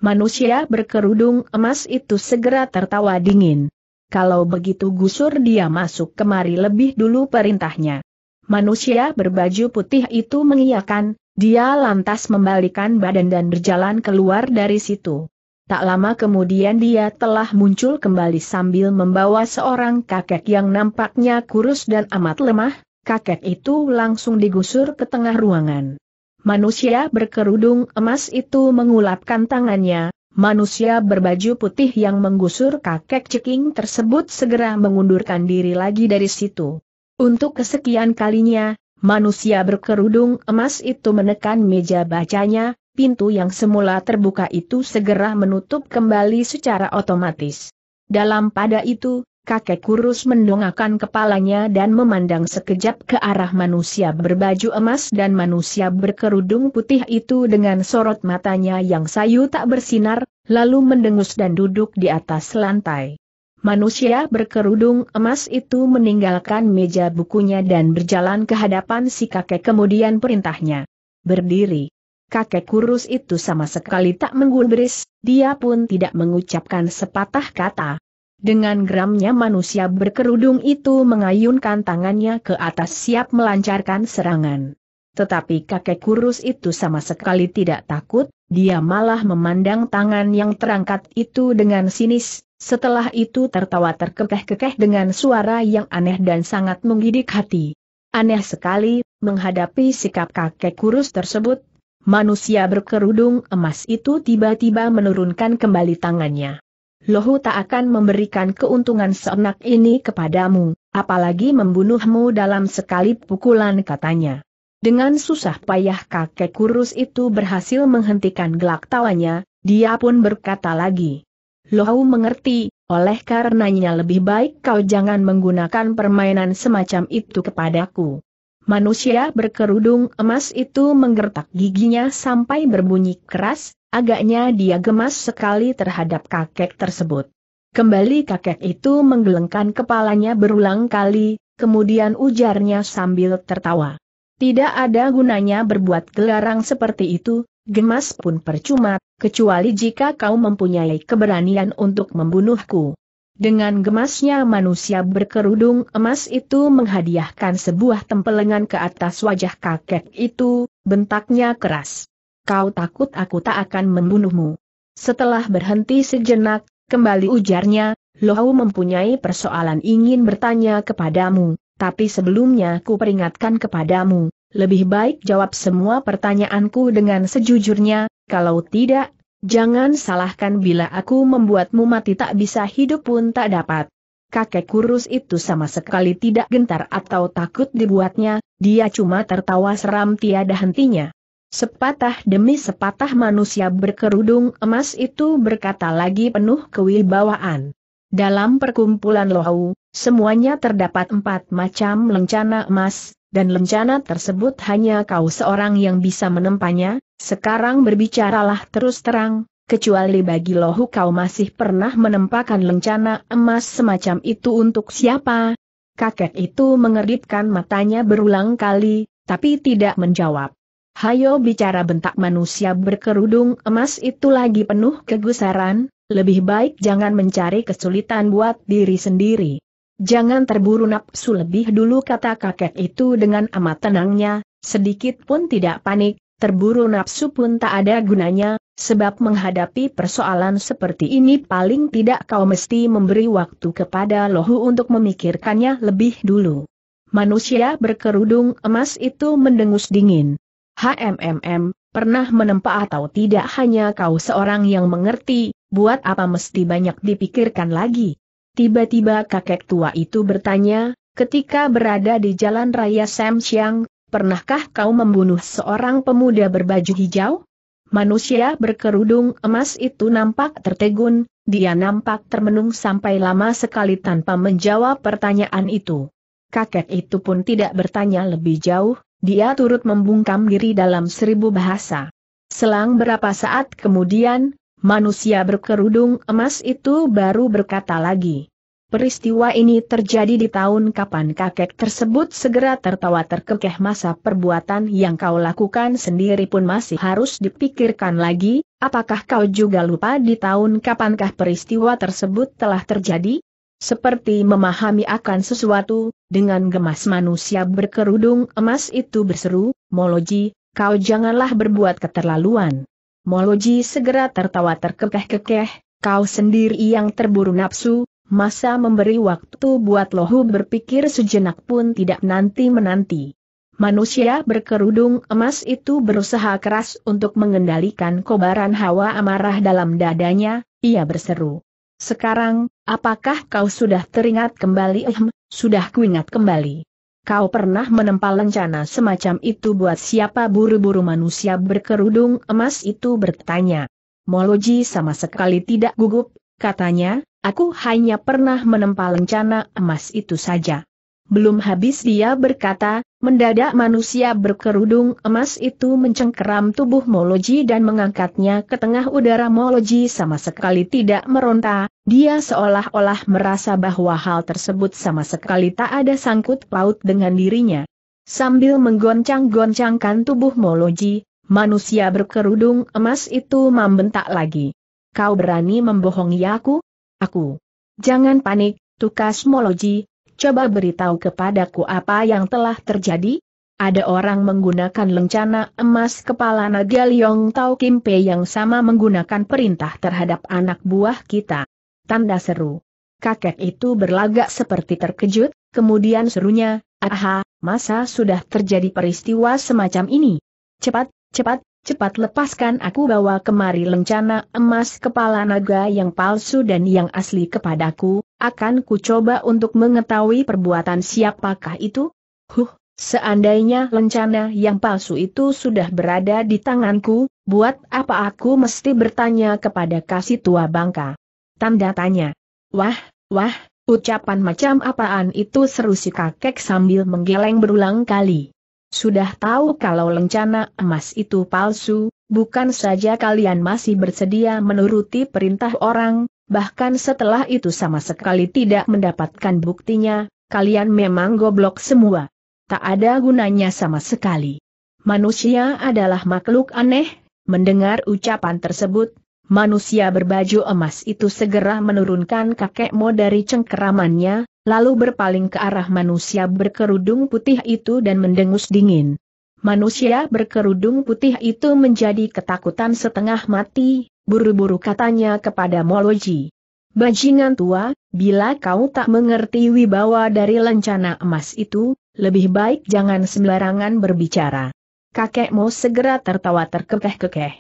Manusia berkerudung emas itu segera tertawa dingin. Kalau begitu gusur dia masuk kemari lebih dulu perintahnya. Manusia berbaju putih itu mengiyakan, dia lantas membalikan badan dan berjalan keluar dari situ. Tak lama kemudian dia telah muncul kembali sambil membawa seorang kakek yang nampaknya kurus dan amat lemah, kakek itu langsung digusur ke tengah ruangan. Manusia berkerudung emas itu mengulapkan tangannya, manusia berbaju putih yang menggusur kakek ceking tersebut segera mengundurkan diri lagi dari situ. Untuk kesekian kalinya, manusia berkerudung emas itu menekan meja bacanya, pintu yang semula terbuka itu segera menutup kembali secara otomatis. Dalam pada itu, kakek kurus mendongakkan kepalanya dan memandang sekejap ke arah manusia berbaju emas dan manusia berkerudung putih itu dengan sorot matanya yang sayu tak bersinar, lalu mendengus dan duduk di atas lantai. Manusia berkerudung emas itu meninggalkan meja bukunya dan berjalan ke hadapan si kakek kemudian perintahnya. Berdiri. Kakek kurus itu sama sekali tak menggulbris, dia pun tidak mengucapkan sepatah kata. Dengan geramnya manusia berkerudung itu mengayunkan tangannya ke atas siap melancarkan serangan. Tetapi kakek kurus itu sama sekali tidak takut, dia malah memandang tangan yang terangkat itu dengan sinis, setelah itu tertawa terkekeh-kekeh dengan suara yang aneh dan sangat menggidik hati. Aneh sekali, menghadapi sikap kakek kurus tersebut, manusia berkerudung emas itu tiba-tiba menurunkan kembali tangannya. Lohu tak akan memberikan keuntungan seenak ini kepadamu, apalagi membunuhmu dalam sekali pukulan katanya. Dengan susah payah kakek kurus itu berhasil menghentikan gelak tawanya, dia pun berkata lagi. Lohu mengerti, oleh karenanya lebih baik kau jangan menggunakan permainan semacam itu kepadaku. Manusia berkerudung emas itu menggertak giginya sampai berbunyi keras, Agaknya dia gemas sekali terhadap kakek tersebut. Kembali kakek itu menggelengkan kepalanya berulang kali, kemudian ujarnya sambil tertawa. Tidak ada gunanya berbuat gelarang seperti itu, gemas pun percuma, kecuali jika kau mempunyai keberanian untuk membunuhku. Dengan gemasnya manusia berkerudung emas itu menghadiahkan sebuah tempelengan ke atas wajah kakek itu, bentaknya keras kau takut aku tak akan membunuhmu. Setelah berhenti sejenak, kembali ujarnya, Lohau mempunyai persoalan ingin bertanya kepadamu, tapi sebelumnya ku peringatkan kepadamu, lebih baik jawab semua pertanyaanku dengan sejujurnya, kalau tidak, jangan salahkan bila aku membuatmu mati tak bisa hidup pun tak dapat. Kakek kurus itu sama sekali tidak gentar atau takut dibuatnya, dia cuma tertawa seram tiada hentinya. Sepatah demi sepatah manusia berkerudung emas itu berkata lagi penuh kewibawaan. Dalam perkumpulan Lohau, semuanya terdapat empat macam lencana emas, dan lencana tersebut hanya kau seorang yang bisa menempanya, sekarang berbicaralah terus terang, kecuali bagi Lohu kau masih pernah menempakan lencana emas semacam itu untuk siapa? Kakek itu mengeritkan matanya berulang kali, tapi tidak menjawab. Hayo bicara bentak manusia berkerudung emas itu lagi penuh kegusaran, lebih baik jangan mencari kesulitan buat diri sendiri. Jangan terburu nafsu lebih dulu kata kakek itu dengan amat tenangnya, sedikit pun tidak panik, terburu nafsu pun tak ada gunanya, sebab menghadapi persoalan seperti ini paling tidak kau mesti memberi waktu kepada lohu untuk memikirkannya lebih dulu. Manusia berkerudung emas itu mendengus dingin. HMMM, pernah menempa atau tidak hanya kau seorang yang mengerti, buat apa mesti banyak dipikirkan lagi. Tiba-tiba kakek tua itu bertanya, ketika berada di jalan raya Sam Siang, pernahkah kau membunuh seorang pemuda berbaju hijau? Manusia berkerudung emas itu nampak tertegun, dia nampak termenung sampai lama sekali tanpa menjawab pertanyaan itu. Kakek itu pun tidak bertanya lebih jauh, dia turut membungkam diri dalam seribu bahasa. Selang berapa saat kemudian, manusia berkerudung emas itu baru berkata lagi. Peristiwa ini terjadi di tahun kapan kakek tersebut segera tertawa terkekeh masa perbuatan yang kau lakukan sendiri pun masih harus dipikirkan lagi, apakah kau juga lupa di tahun kapankah peristiwa tersebut telah terjadi? Seperti memahami akan sesuatu, dengan gemas manusia berkerudung emas itu berseru, Moloji, kau janganlah berbuat keterlaluan. Moloji segera tertawa terkekeh-kekeh, kau sendiri yang terburu nafsu, masa memberi waktu buat lohu berpikir sejenak pun tidak nanti-menanti. Manusia berkerudung emas itu berusaha keras untuk mengendalikan kobaran hawa amarah dalam dadanya, ia berseru. Sekarang, Apakah kau sudah teringat kembali? Ehm, sudah kuingat kembali. Kau pernah menempa lencana semacam itu buat siapa buru-buru manusia berkerudung emas itu bertanya. Moloji sama sekali tidak gugup, katanya, aku hanya pernah menempa lencana emas itu saja. Belum habis dia berkata, mendadak manusia berkerudung emas itu mencengkeram tubuh Moloji dan mengangkatnya ke tengah udara Moloji sama sekali tidak meronta, dia seolah-olah merasa bahwa hal tersebut sama sekali tak ada sangkut paut dengan dirinya. Sambil menggoncang-goncangkan tubuh Moloji, manusia berkerudung emas itu membentak lagi. Kau berani membohongi aku? Aku. Jangan panik, tukas Moloji, coba beritahu kepadaku apa yang telah terjadi? Ada orang menggunakan lencana emas kepala naga Liong Tau Kim Pei yang sama menggunakan perintah terhadap anak buah kita. Tanda seru. Kakek itu berlagak seperti terkejut, kemudian serunya, aha, masa sudah terjadi peristiwa semacam ini? Cepat, cepat, Cepat lepaskan aku bawa kemari lencana emas kepala naga yang palsu dan yang asli kepadaku, akan ku coba untuk mengetahui perbuatan siapakah itu? Huh, seandainya lencana yang palsu itu sudah berada di tanganku, buat apa aku mesti bertanya kepada kasih tua bangka? Tanda tanya. Wah, wah, ucapan macam apaan itu seru si kakek sambil menggeleng berulang kali. Sudah tahu kalau lencana emas itu palsu, bukan saja kalian masih bersedia menuruti perintah orang, bahkan setelah itu sama sekali tidak mendapatkan buktinya, kalian memang goblok semua. Tak ada gunanya sama sekali. Manusia adalah makhluk aneh, mendengar ucapan tersebut, Manusia berbaju emas itu segera menurunkan kakek Mo dari cengkeramannya, lalu berpaling ke arah manusia berkerudung putih itu dan mendengus dingin. Manusia berkerudung putih itu menjadi ketakutan setengah mati, buru-buru katanya kepada Moloji. Bajingan tua, bila kau tak mengerti wibawa dari lencana emas itu, lebih baik jangan sembarangan berbicara. Kakek Mo segera tertawa terkekeh-kekeh.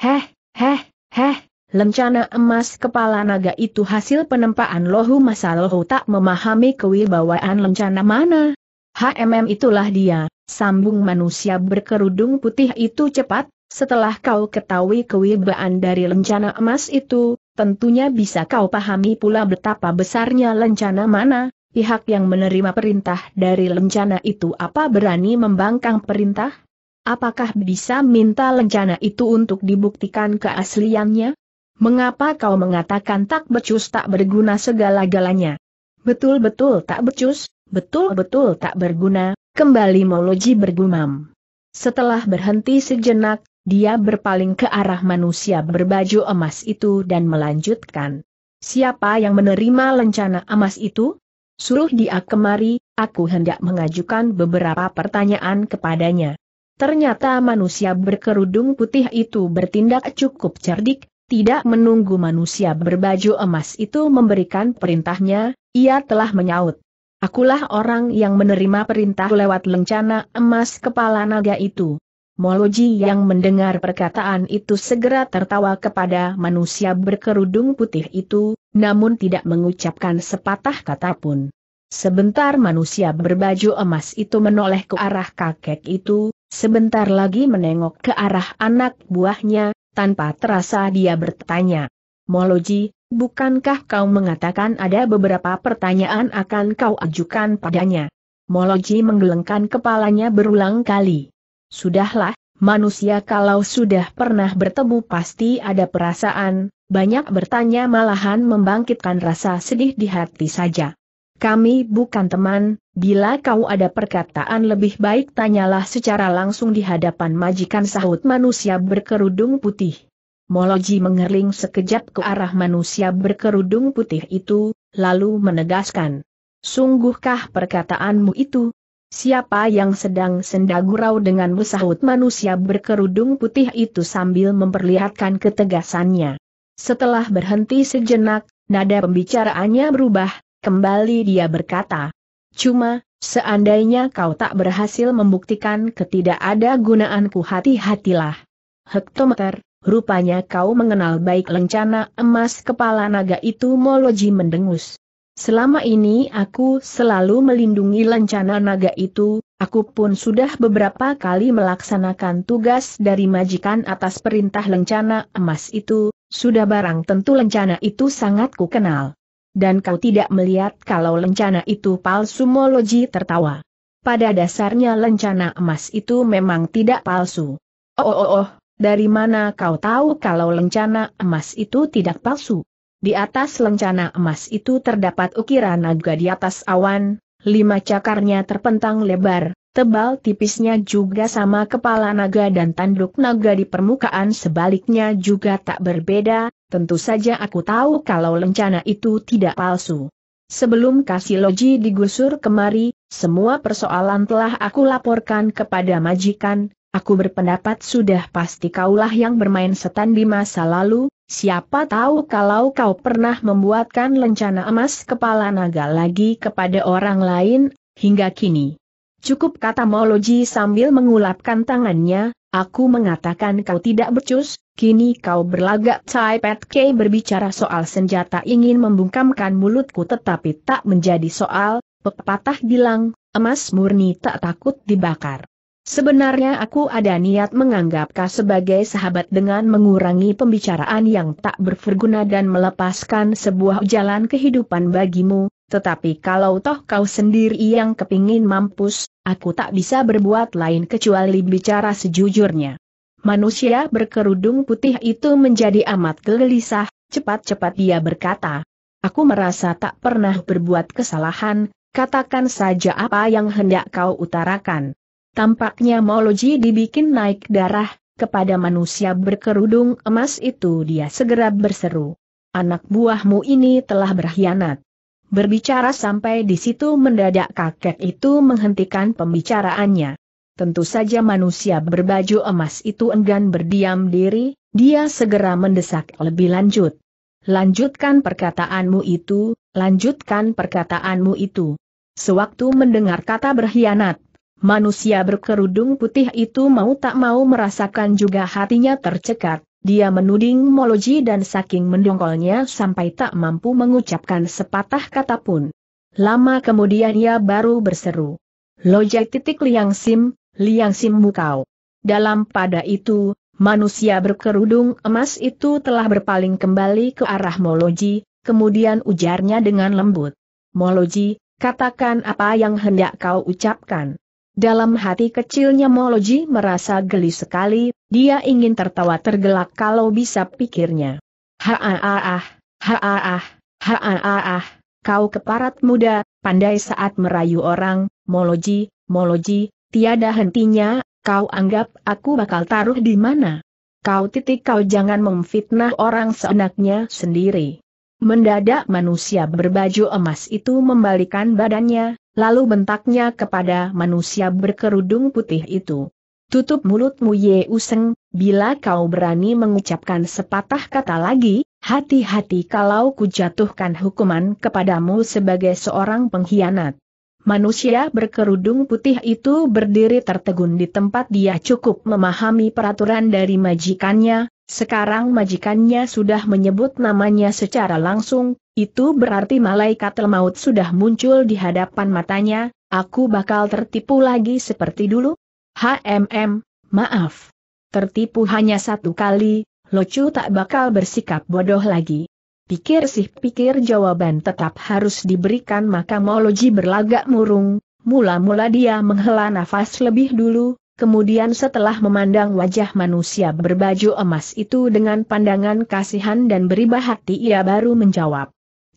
Heh, heh, Heh, lencana emas kepala naga itu hasil penempaan lohu masa lohu tak memahami kewibawaan lencana mana. HMM itulah dia, sambung manusia berkerudung putih itu cepat, setelah kau ketahui kewibaan dari lencana emas itu, tentunya bisa kau pahami pula betapa besarnya lencana mana, pihak yang menerima perintah dari lencana itu apa berani membangkang perintah? Apakah bisa minta lencana itu untuk dibuktikan keasliannya? Mengapa kau mengatakan tak becus tak berguna segala-galanya? Betul-betul tak becus, betul-betul tak berguna, kembali Moloji bergumam. Setelah berhenti sejenak, dia berpaling ke arah manusia berbaju emas itu dan melanjutkan. Siapa yang menerima lencana emas itu? Suruh dia kemari, aku hendak mengajukan beberapa pertanyaan kepadanya. Ternyata manusia berkerudung putih itu bertindak cukup cerdik, tidak menunggu manusia berbaju emas itu memberikan perintahnya, ia telah menyaut. Akulah orang yang menerima perintah lewat lencana emas kepala naga itu. Moloji yang mendengar perkataan itu segera tertawa kepada manusia berkerudung putih itu, namun tidak mengucapkan sepatah kata pun. Sebentar manusia berbaju emas itu menoleh ke arah kakek itu, Sebentar lagi menengok ke arah anak buahnya, tanpa terasa dia bertanya. Moloji, bukankah kau mengatakan ada beberapa pertanyaan akan kau ajukan padanya? Moloji menggelengkan kepalanya berulang kali. Sudahlah, manusia kalau sudah pernah bertemu pasti ada perasaan, banyak bertanya malahan membangkitkan rasa sedih di hati saja kami bukan teman, bila kau ada perkataan lebih baik tanyalah secara langsung di hadapan majikan sahut manusia berkerudung putih. Moloji mengerling sekejap ke arah manusia berkerudung putih itu, lalu menegaskan. Sungguhkah perkataanmu itu? Siapa yang sedang senda gurau dengan sahut manusia berkerudung putih itu sambil memperlihatkan ketegasannya. Setelah berhenti sejenak, nada pembicaraannya berubah, Kembali dia berkata, Cuma, seandainya kau tak berhasil membuktikan ketidakada gunaanku hati-hatilah. Hektometer, rupanya kau mengenal baik lencana emas kepala naga itu Moloji mendengus. Selama ini aku selalu melindungi lencana naga itu, aku pun sudah beberapa kali melaksanakan tugas dari majikan atas perintah lencana emas itu, sudah barang tentu lencana itu sangat kukenal dan kau tidak melihat kalau lencana itu palsu Moloji tertawa. Pada dasarnya lencana emas itu memang tidak palsu. Oh oh oh, dari mana kau tahu kalau lencana emas itu tidak palsu? Di atas lencana emas itu terdapat ukiran naga di atas awan, lima cakarnya terpentang lebar, Tebal tipisnya juga sama kepala naga dan tanduk naga di permukaan sebaliknya juga tak berbeda, tentu saja aku tahu kalau lencana itu tidak palsu. Sebelum kasih loji digusur kemari, semua persoalan telah aku laporkan kepada majikan, aku berpendapat sudah pasti kaulah yang bermain setan di masa lalu, siapa tahu kalau kau pernah membuatkan lencana emas kepala naga lagi kepada orang lain, hingga kini. Cukup kata Moloji sambil mengulapkan tangannya, aku mengatakan kau tidak becus, kini kau berlagak Tai Pet K berbicara soal senjata ingin membungkamkan mulutku tetapi tak menjadi soal, pepatah bilang, emas murni tak takut dibakar. Sebenarnya aku ada niat menganggap kau sebagai sahabat dengan mengurangi pembicaraan yang tak berguna dan melepaskan sebuah jalan kehidupan bagimu, tetapi kalau toh kau sendiri yang kepingin mampus, aku tak bisa berbuat lain kecuali bicara sejujurnya. Manusia berkerudung putih itu menjadi amat gelisah, cepat-cepat dia berkata. Aku merasa tak pernah berbuat kesalahan, katakan saja apa yang hendak kau utarakan. Tampaknya Moloji dibikin naik darah, kepada manusia berkerudung emas itu dia segera berseru. Anak buahmu ini telah berkhianat. Berbicara sampai di situ mendadak kakek itu menghentikan pembicaraannya. Tentu saja manusia berbaju emas itu enggan berdiam diri, dia segera mendesak lebih lanjut. Lanjutkan perkataanmu itu, lanjutkan perkataanmu itu. Sewaktu mendengar kata berkhianat, manusia berkerudung putih itu mau tak mau merasakan juga hatinya tercekat, dia menuding Moloji dan saking mendongkolnya sampai tak mampu mengucapkan sepatah kata pun. Lama kemudian ia baru berseru. Lojai titik liang sim, liang sim mukau. Dalam pada itu, manusia berkerudung emas itu telah berpaling kembali ke arah Moloji, kemudian ujarnya dengan lembut. Moloji, katakan apa yang hendak kau ucapkan. Dalam hati kecilnya Moloji merasa geli sekali, dia ingin tertawa tergelak kalau bisa pikirnya. Haaah, haaah, haaah, kau keparat muda, pandai saat merayu orang, moloji, moloji, tiada hentinya, kau anggap aku bakal taruh di mana. Kau titik kau jangan memfitnah orang seenaknya sendiri. Mendadak manusia berbaju emas itu membalikan badannya, lalu bentaknya kepada manusia berkerudung putih itu. Tutup mulutmu Ye Useng, bila kau berani mengucapkan sepatah kata lagi, hati-hati kalau kujatuhkan hukuman kepadamu sebagai seorang pengkhianat. Manusia berkerudung putih itu berdiri tertegun di tempat dia cukup memahami peraturan dari majikannya, sekarang majikannya sudah menyebut namanya secara langsung, itu berarti malaikat maut sudah muncul di hadapan matanya, aku bakal tertipu lagi seperti dulu? HMM, maaf. Tertipu hanya satu kali, Locu tak bakal bersikap bodoh lagi. Pikir sih pikir jawaban tetap harus diberikan maka Moloji berlagak murung, mula-mula dia menghela nafas lebih dulu, kemudian setelah memandang wajah manusia berbaju emas itu dengan pandangan kasihan dan beribah hati ia baru menjawab.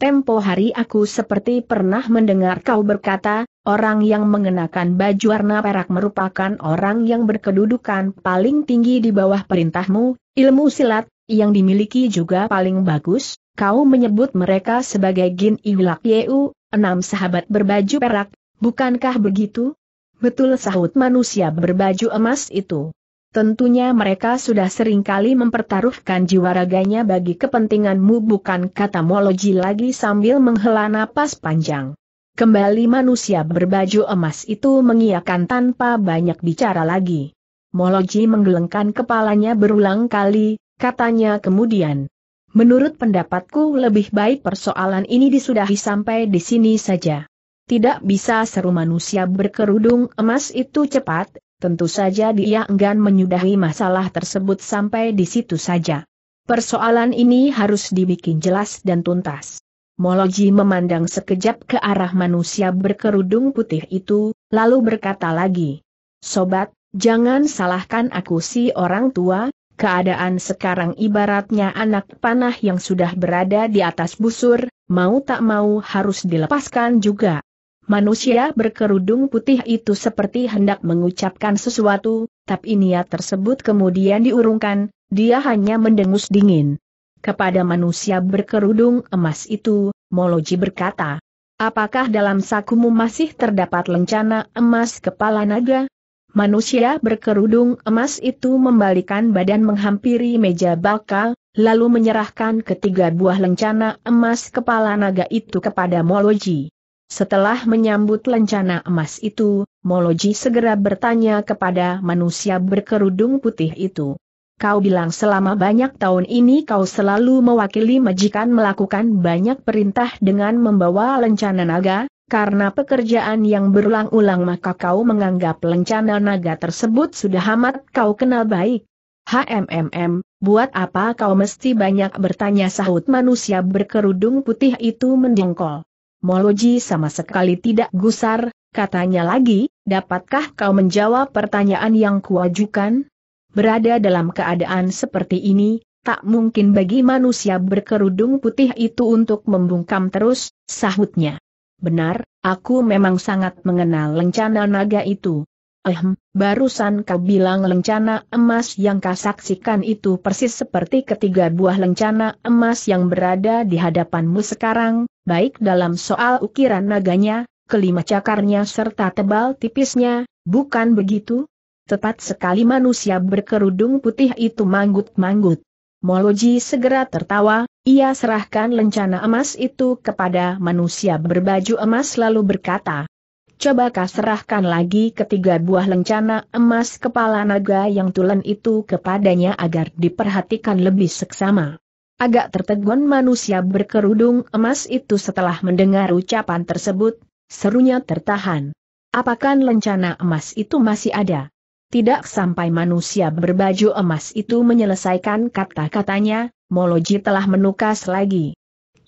Tempo hari aku seperti pernah mendengar kau berkata, Orang yang mengenakan baju warna perak merupakan orang yang berkedudukan paling tinggi di bawah perintahmu, ilmu silat, yang dimiliki juga paling bagus, kau menyebut mereka sebagai Gin Iwilak Yeu, enam sahabat berbaju perak, bukankah begitu? Betul sahut manusia berbaju emas itu. Tentunya mereka sudah seringkali mempertaruhkan jiwa raganya bagi kepentinganmu bukan kata Moloji lagi sambil menghela napas panjang. Kembali manusia berbaju emas itu mengiakan tanpa banyak bicara lagi. Moloji menggelengkan kepalanya berulang kali, katanya kemudian. Menurut pendapatku lebih baik persoalan ini disudahi sampai di sini saja. Tidak bisa seru manusia berkerudung emas itu cepat, tentu saja dia enggan menyudahi masalah tersebut sampai di situ saja. Persoalan ini harus dibikin jelas dan tuntas. Moloji memandang sekejap ke arah manusia berkerudung putih itu, lalu berkata lagi. Sobat, jangan salahkan aku si orang tua, keadaan sekarang ibaratnya anak panah yang sudah berada di atas busur, mau tak mau harus dilepaskan juga. Manusia berkerudung putih itu seperti hendak mengucapkan sesuatu, tapi niat tersebut kemudian diurungkan, dia hanya mendengus dingin. Kepada manusia berkerudung emas itu, Moloji berkata, Apakah dalam sakumu masih terdapat lencana emas kepala naga? Manusia berkerudung emas itu membalikan badan menghampiri meja bakal, lalu menyerahkan ketiga buah lencana emas kepala naga itu kepada Moloji. Setelah menyambut lencana emas itu, Moloji segera bertanya kepada manusia berkerudung putih itu. Kau bilang selama banyak tahun ini kau selalu mewakili majikan melakukan banyak perintah dengan membawa lencana naga, karena pekerjaan yang berulang-ulang maka kau menganggap lencana naga tersebut sudah amat kau kenal baik. HMMM, buat apa kau mesti banyak bertanya sahut manusia berkerudung putih itu mendengkol. Moloji sama sekali tidak gusar, katanya lagi, dapatkah kau menjawab pertanyaan yang kuajukan? berada dalam keadaan seperti ini, tak mungkin bagi manusia berkerudung putih itu untuk membungkam terus, sahutnya. Benar, aku memang sangat mengenal lencana naga itu. Ehm, barusan kau bilang lencana emas yang kau saksikan itu persis seperti ketiga buah lencana emas yang berada di hadapanmu sekarang, baik dalam soal ukiran naganya, kelima cakarnya serta tebal tipisnya, bukan begitu? Tepat sekali manusia berkerudung putih itu manggut-manggut. Moloji segera tertawa, ia serahkan lencana emas itu kepada manusia berbaju emas lalu berkata, Coba kau serahkan lagi ketiga buah lencana emas kepala naga yang tulen itu kepadanya agar diperhatikan lebih seksama. Agak tertegun manusia berkerudung emas itu setelah mendengar ucapan tersebut, serunya tertahan. Apakah lencana emas itu masih ada? Tidak sampai manusia berbaju emas itu menyelesaikan kata-katanya, Moloji telah menukas lagi.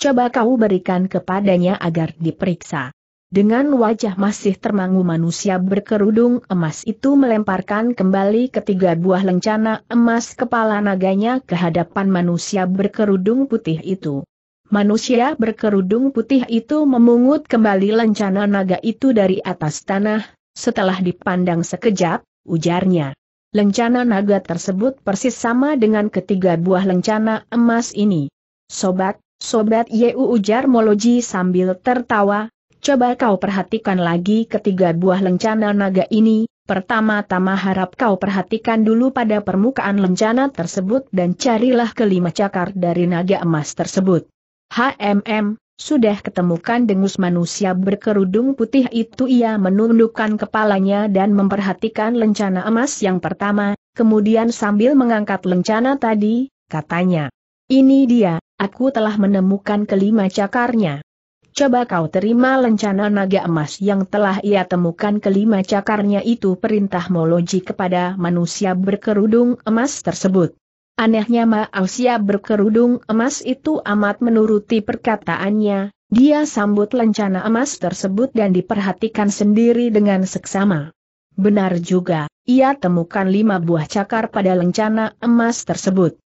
Coba kau berikan kepadanya agar diperiksa. Dengan wajah masih termangu manusia berkerudung emas itu melemparkan kembali ketiga buah lencana emas kepala naganya ke hadapan manusia berkerudung putih itu. Manusia berkerudung putih itu memungut kembali lencana naga itu dari atas tanah, setelah dipandang sekejap, ujarnya. Lencana naga tersebut persis sama dengan ketiga buah lencana emas ini. Sobat, Sobat Yeu ujar Moloji sambil tertawa, coba kau perhatikan lagi ketiga buah lencana naga ini, pertama-tama harap kau perhatikan dulu pada permukaan lencana tersebut dan carilah kelima cakar dari naga emas tersebut. HMM, sudah ketemukan dengus manusia berkerudung putih itu ia menundukkan kepalanya dan memperhatikan lencana emas yang pertama, kemudian sambil mengangkat lencana tadi, katanya. Ini dia, aku telah menemukan kelima cakarnya. Coba kau terima lencana naga emas yang telah ia temukan kelima cakarnya itu perintah Moloji kepada manusia berkerudung emas tersebut. Anehnya Ausia berkerudung emas itu amat menuruti perkataannya, dia sambut lencana emas tersebut dan diperhatikan sendiri dengan seksama. Benar juga, ia temukan lima buah cakar pada lencana emas tersebut.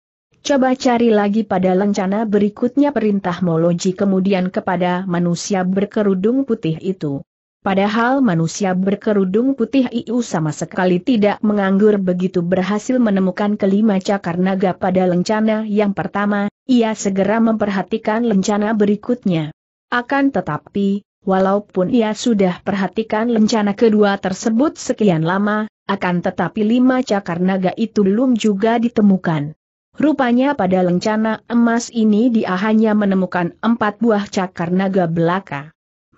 Coba cari lagi pada lencana berikutnya perintah Moloji kemudian kepada manusia berkerudung putih itu. Padahal manusia berkerudung putih itu sama sekali tidak menganggur begitu berhasil menemukan kelima cakar naga pada lencana yang pertama, ia segera memperhatikan lencana berikutnya. Akan tetapi, walaupun ia sudah perhatikan lencana kedua tersebut sekian lama, akan tetapi lima cakar naga itu belum juga ditemukan. Rupanya pada lencana emas ini dia hanya menemukan empat buah cakar naga belaka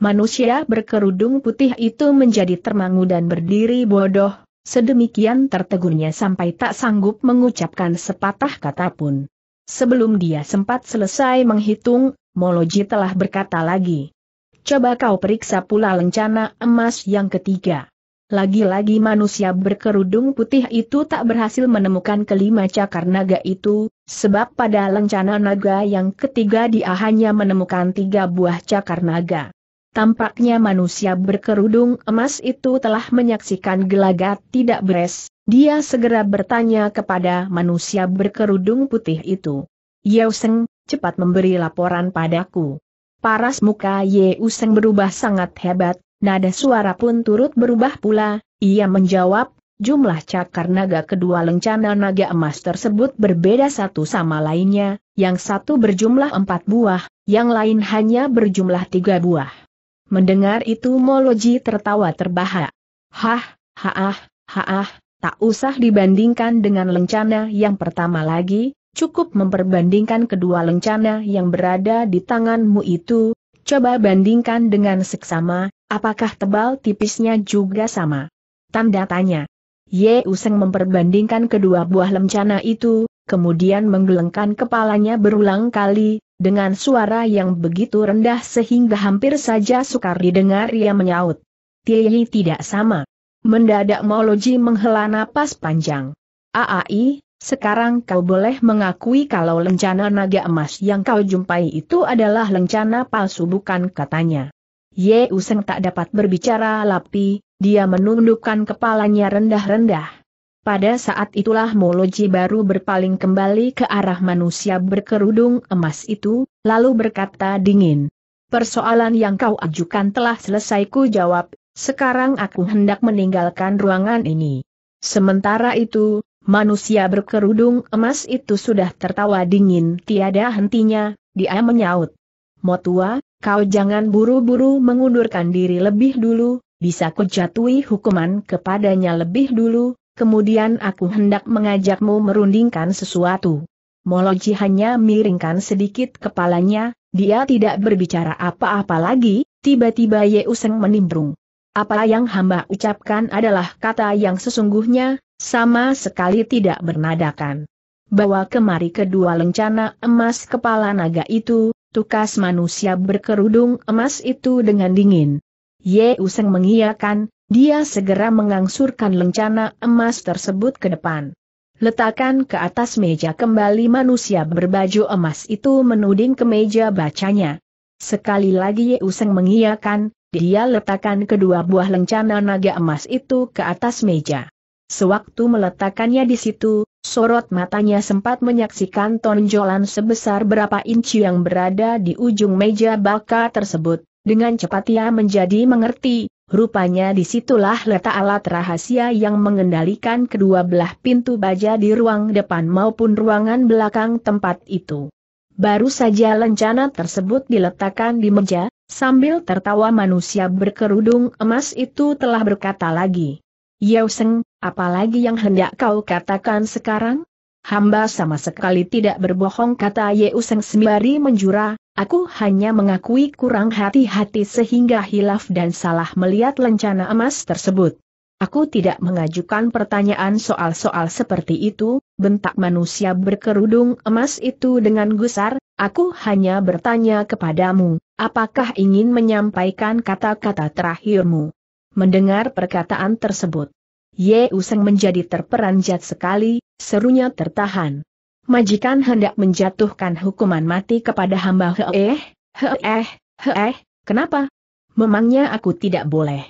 manusia berkerudung putih itu menjadi termangu dan berdiri bodoh, sedemikian tertegurnya sampai tak sanggup mengucapkan sepatah kata pun. Sebelum dia sempat selesai menghitung, Moloji telah berkata lagi. Coba kau periksa pula lencana emas yang ketiga. Lagi-lagi manusia berkerudung putih itu tak berhasil menemukan kelima cakar naga itu, sebab pada lencana naga yang ketiga dia hanya menemukan tiga buah cakar naga. Tampaknya manusia berkerudung emas itu telah menyaksikan gelagat tidak beres, dia segera bertanya kepada manusia berkerudung putih itu. Yeuseng, cepat memberi laporan padaku. Paras muka Yeuseng berubah sangat hebat, nada suara pun turut berubah pula, ia menjawab, jumlah cakar naga kedua lencana naga emas tersebut berbeda satu sama lainnya, yang satu berjumlah empat buah, yang lain hanya berjumlah tiga buah. Mendengar itu Moloji tertawa terbahak. Hah, haah, haah, tak usah dibandingkan dengan lencana yang pertama lagi, cukup memperbandingkan kedua lencana yang berada di tanganmu itu, coba bandingkan dengan seksama, apakah tebal tipisnya juga sama? Tanda tanya. Ye Useng memperbandingkan kedua buah lencana itu, kemudian menggelengkan kepalanya berulang kali, dengan suara yang begitu rendah sehingga hampir saja sukar didengar ia menyaut. Tiyi tidak sama. Mendadak Moloji menghela napas panjang. Aai, sekarang kau boleh mengakui kalau lencana naga emas yang kau jumpai itu adalah lencana palsu bukan katanya. Ye Useng tak dapat berbicara lapi, dia menundukkan kepalanya rendah-rendah. Pada saat itulah Moloji baru berpaling kembali ke arah manusia berkerudung emas itu, lalu berkata dingin. Persoalan yang kau ajukan telah selesai ku jawab, sekarang aku hendak meninggalkan ruangan ini. Sementara itu, manusia berkerudung emas itu sudah tertawa dingin tiada hentinya, dia menyaut. Motua, kau jangan buru-buru mengundurkan diri lebih dulu, bisa ku jatuhi hukuman kepadanya lebih dulu, Kemudian aku hendak mengajakmu merundingkan sesuatu. Moloji hanya miringkan sedikit kepalanya, dia tidak berbicara apa-apa lagi, tiba-tiba Ye Useng menimbrung. Apa yang hamba ucapkan adalah kata yang sesungguhnya, sama sekali tidak bernadakan. Bawa kemari kedua lencana emas kepala naga itu, tukas manusia berkerudung emas itu dengan dingin. Ye Useng mengiyakan, dia segera mengangsurkan lencana emas tersebut ke depan. Letakkan ke atas meja kembali manusia berbaju emas itu menuding ke meja bacanya. Sekali lagi Useng mengiyakan, dia letakkan kedua buah lencana naga emas itu ke atas meja. Sewaktu meletakkannya di situ, sorot matanya sempat menyaksikan tonjolan sebesar berapa inci yang berada di ujung meja baka tersebut. Dengan cepat ia menjadi mengerti, Rupanya disitulah letak alat rahasia yang mengendalikan kedua belah pintu baja di ruang depan maupun ruangan belakang tempat itu. Baru saja lencana tersebut diletakkan di meja, sambil tertawa manusia berkerudung emas itu telah berkata lagi. Yao Seng, apalagi yang hendak kau katakan sekarang? Hamba sama sekali tidak berbohong kata Yeo sembari menjurah. Aku hanya mengakui kurang hati-hati sehingga hilaf dan salah melihat lencana emas tersebut. Aku tidak mengajukan pertanyaan soal-soal seperti itu, bentak manusia berkerudung emas itu dengan gusar, aku hanya bertanya kepadamu, apakah ingin menyampaikan kata-kata terakhirmu? Mendengar perkataan tersebut, Ye Useng menjadi terperanjat sekali, serunya tertahan majikan hendak menjatuhkan hukuman mati kepada hamba eh, heeh, heeh, kenapa? Memangnya aku tidak boleh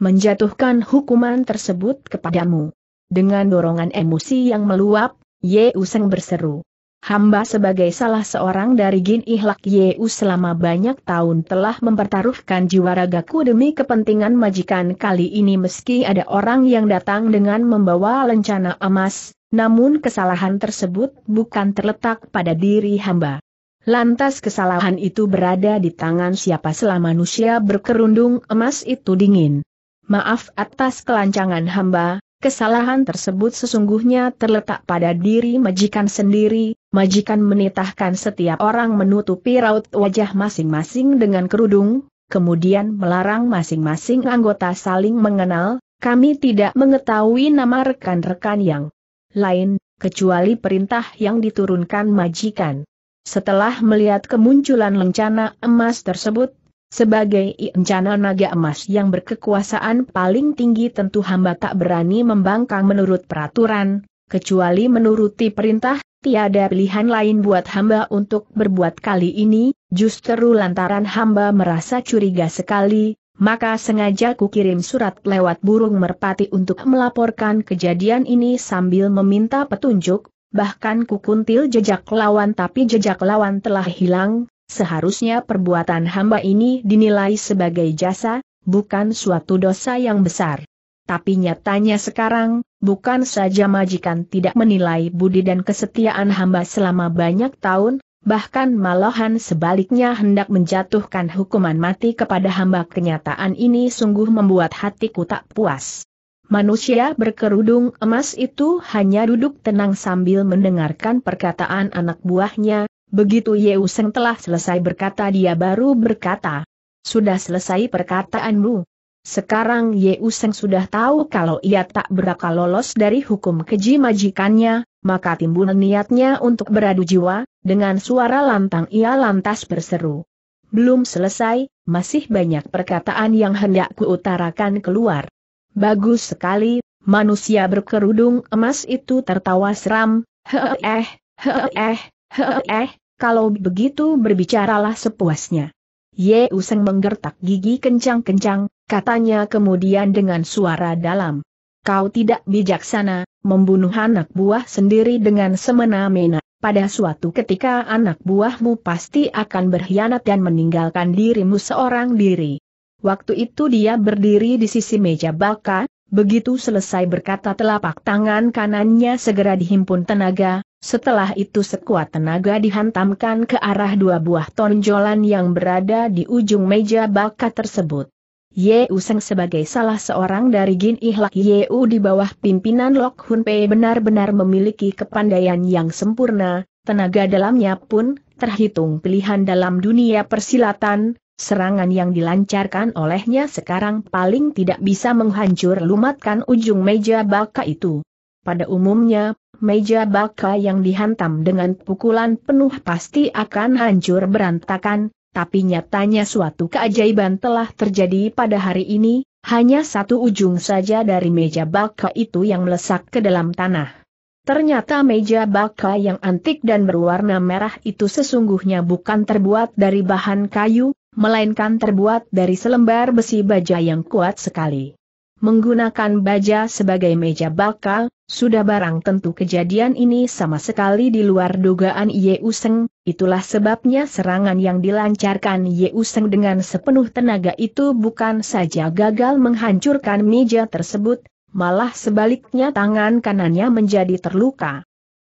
menjatuhkan hukuman tersebut kepadamu. Dengan dorongan emosi yang meluap, Ye Useng berseru. Hamba sebagai salah seorang dari Gin Ihlak U selama banyak tahun telah mempertaruhkan jiwa ragaku demi kepentingan majikan kali ini meski ada orang yang datang dengan membawa lencana emas, namun kesalahan tersebut bukan terletak pada diri hamba. Lantas kesalahan itu berada di tangan siapa selama manusia berkerundung emas itu dingin. Maaf atas kelancangan hamba, kesalahan tersebut sesungguhnya terletak pada diri majikan sendiri, majikan menitahkan setiap orang menutupi raut wajah masing-masing dengan kerudung, kemudian melarang masing-masing anggota saling mengenal, kami tidak mengetahui nama rekan-rekan yang lain, kecuali perintah yang diturunkan majikan. Setelah melihat kemunculan lencana emas tersebut, sebagai lencana naga emas yang berkekuasaan paling tinggi tentu hamba tak berani membangkang menurut peraturan, kecuali menuruti perintah, tiada pilihan lain buat hamba untuk berbuat kali ini, justru lantaran hamba merasa curiga sekali, maka sengaja kukirim surat lewat burung merpati untuk melaporkan kejadian ini sambil meminta petunjuk, bahkan kukuntil jejak lawan tapi jejak lawan telah hilang, seharusnya perbuatan hamba ini dinilai sebagai jasa, bukan suatu dosa yang besar. Tapi nyatanya sekarang, bukan saja majikan tidak menilai budi dan kesetiaan hamba selama banyak tahun, bahkan malahan sebaliknya hendak menjatuhkan hukuman mati kepada hamba kenyataan ini sungguh membuat hatiku tak puas. Manusia berkerudung emas itu hanya duduk tenang sambil mendengarkan perkataan anak buahnya, begitu Yeuseng telah selesai berkata dia baru berkata, Sudah selesai perkataanmu. Sekarang Yeuseng sudah tahu kalau ia tak berakal lolos dari hukum keji majikannya, maka timbul niatnya untuk beradu jiwa, dengan suara lantang ia lantas berseru. Belum selesai, masih banyak perkataan yang hendak kuutarakan keluar. Bagus sekali, manusia berkerudung emas itu tertawa seram, heeh, heeh, heeh, kalau begitu berbicaralah sepuasnya. Ye Useng menggertak gigi kencang-kencang, katanya kemudian dengan suara dalam. Kau tidak bijaksana, membunuh anak buah sendiri dengan semena-mena pada suatu ketika anak buahmu pasti akan berkhianat dan meninggalkan dirimu seorang diri. Waktu itu dia berdiri di sisi meja baka, begitu selesai berkata telapak tangan kanannya segera dihimpun tenaga, setelah itu sekuat tenaga dihantamkan ke arah dua buah tonjolan yang berada di ujung meja baka tersebut. Ye Useng sebagai salah seorang dari Jin Ihlak Ye U di bawah pimpinan Lok Hun Pei benar-benar memiliki kepandaian yang sempurna, tenaga dalamnya pun terhitung pilihan dalam dunia persilatan, serangan yang dilancarkan olehnya sekarang paling tidak bisa menghancur lumatkan ujung meja baka itu. Pada umumnya, meja baka yang dihantam dengan pukulan penuh pasti akan hancur berantakan, tapi nyatanya suatu keajaiban telah terjadi pada hari ini, hanya satu ujung saja dari meja baka itu yang melesak ke dalam tanah. Ternyata meja baka yang antik dan berwarna merah itu sesungguhnya bukan terbuat dari bahan kayu, melainkan terbuat dari selembar besi baja yang kuat sekali menggunakan baja sebagai meja bakal, sudah barang tentu kejadian ini sama sekali di luar dugaan Ye Useng, itulah sebabnya serangan yang dilancarkan Ye Useng dengan sepenuh tenaga itu bukan saja gagal menghancurkan meja tersebut, malah sebaliknya tangan kanannya menjadi terluka.